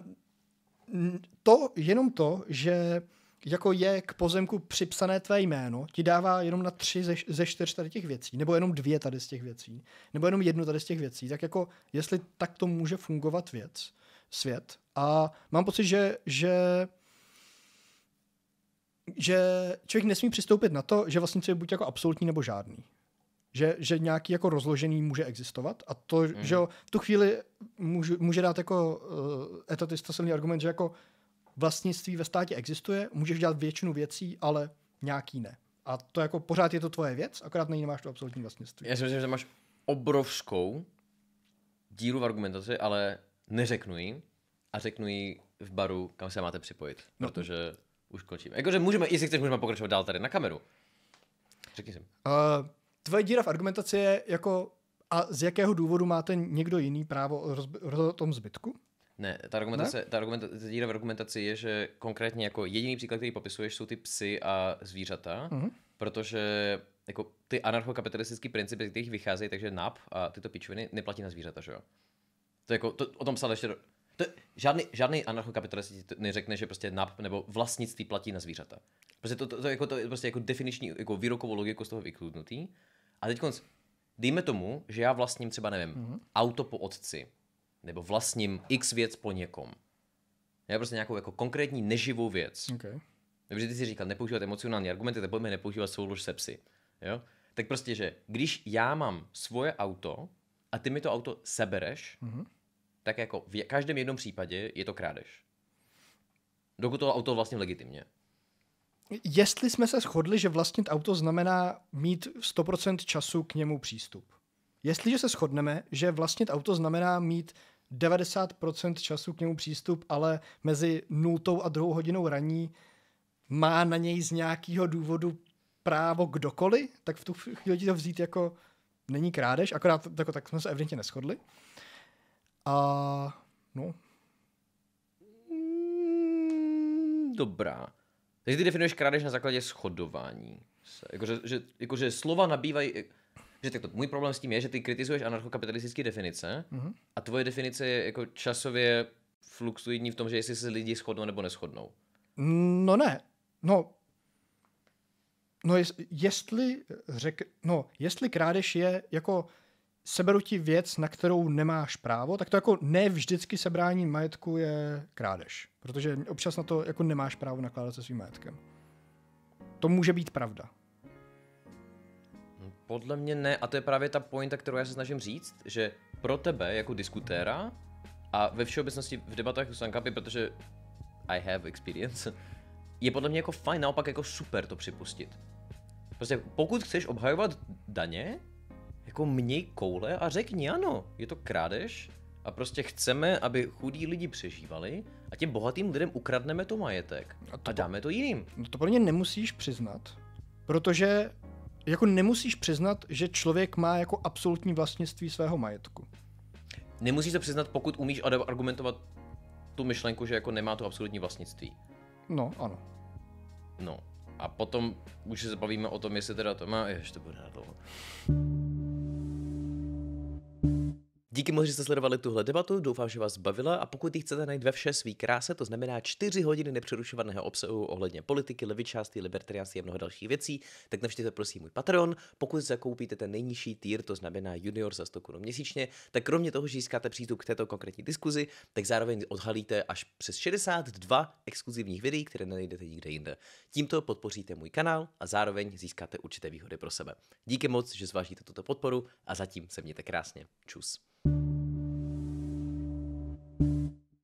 to, jenom to, že jako je k pozemku připsané tvé jméno, ti dává jenom na tři ze, ze čtyř tady těch věcí, nebo jenom dvě tady z těch věcí, nebo jenom jednu tady z těch věcí, tak jako jestli tak to může fungovat věc, svět. A mám pocit, že, že že člověk nesmí přistoupit na to, že vlastně je buď jako absolutní nebo žádný že, že nějaký jako rozložený může existovat a to, mm. že jo, v tu chvíli může, může dát jako uh, eh, etatista silný argument, že jako vlastnictví ve státě existuje, můžeš dělat většinu věcí, ale nějaký ne. A to jako pořád je to tvoje věc, akorát na ní nemáš to absolutní vlastnictví. Já si myslím, že máš obrovskou díru v argumentaci, ale neřeknu ji a řeknu ji v baru, kam se máte připojit, no. protože už končíme. Jakože můžeme, jestli chceš, můžeme pokračovat dál tady na kameru. Řekni si. Uh, tvoje díra v argumentaci je jako a z jakého důvodu máte někdo jiný právo o, tom zbytku? Ne, ta, argumentace, ne? ta argumentace, díra v argumentaci je, že konkrétně jako jediný příklad, který popisuješ, jsou ty psy a zvířata, mm-hmm. protože jako ty anarchokapitalistické principy, z kterých vycházejí, takže NAP a tyto pičoviny neplatí na zvířata, že jo? To jako, to, o tom psal ještě to, žádný, žádný anarchokapitalist neřekne, že prostě NAP nebo vlastnictví platí na zvířata. Prostě to, to, to, jako, to je prostě jako definiční jako výrokovou logiku z toho vykludnutý. A teď konc, dejme tomu, že já vlastním třeba, nevím, mm-hmm. auto po otci, nebo vlastním x věc po někom. Já prostě nějakou jako konkrétní neživou věc. Okay. Dobře, ty si říkal, nepoužívat emocionální argumenty, tak pojďme nepoužívat soulož se psy. Jo? Tak prostě, že když já mám svoje auto a ty mi to auto sebereš, mm-hmm tak jako v každém jednom případě je to krádež. Dokud to auto vlastně legitimně. Jestli jsme se shodli, že vlastnit auto znamená mít 100% času k němu přístup. Jestliže se shodneme, že vlastnit auto znamená mít 90% času k němu přístup, ale mezi nultou a druhou hodinou raní má na něj z nějakého důvodu právo kdokoliv, tak v tu chvíli to vzít jako není krádež, akorát tak, jako tak jsme se evidentně neschodli. A no. Mm, dobrá. Takže ty definuješ krádež na základě schodování. Jakože, že, jakože slova nabývají... Že takto, můj problém s tím je, že ty kritizuješ anarchokapitalistické definice mm-hmm. a tvoje definice je jako časově fluxuidní v tom, že jestli se lidi shodnou nebo neschodnou. No ne. No, no jest, jestli řek, no, jestli krádež je jako seberu ti věc, na kterou nemáš právo, tak to jako ne vždycky sebrání majetku je krádež. Protože občas na to jako nemáš právo nakládat se svým majetkem. To může být pravda. Podle mě ne, a to je právě ta pointa, kterou já se snažím říct, že pro tebe jako diskutéra a ve všeobecnosti v debatách s Ankapy, protože I have experience, je podle mě jako fajn, naopak jako super to připustit. Prostě pokud chceš obhajovat daně, jako měj koule a řekni ano, je to krádež a prostě chceme, aby chudí lidi přežívali a těm bohatým lidem ukradneme to majetek a, to a dáme to jiným. No to pro mě nemusíš přiznat, protože jako nemusíš přiznat, že člověk má jako absolutní vlastnictví svého majetku. Nemusíš to přiznat, pokud umíš argumentovat tu myšlenku, že jako nemá to absolutní vlastnictví. No, ano. No, a potom už se bavíme o tom, jestli teda to má, ještě to bude dlouho. Díky moc, že jste sledovali tuhle debatu, doufám, že vás bavila a pokud ji chcete najít ve vše svý kráse, to znamená 4 hodiny nepřerušovaného obsahu ohledně politiky, levičásty, libertariánství a mnoho dalších věcí, tak navštivte prosím můj Patreon. Pokud zakoupíte ten nejnižší tier, to znamená junior za 100 Kč měsíčně, tak kromě toho, že získáte přístup k této konkrétní diskuzi, tak zároveň odhalíte až přes 62 exkluzivních videí, které nenajdete nikde jinde. Tímto podpoříte můj kanál a zároveň získáte určité výhody pro sebe. Díky moc, že zvážíte tuto podporu a zatím se mějte krásně. Čus. thank you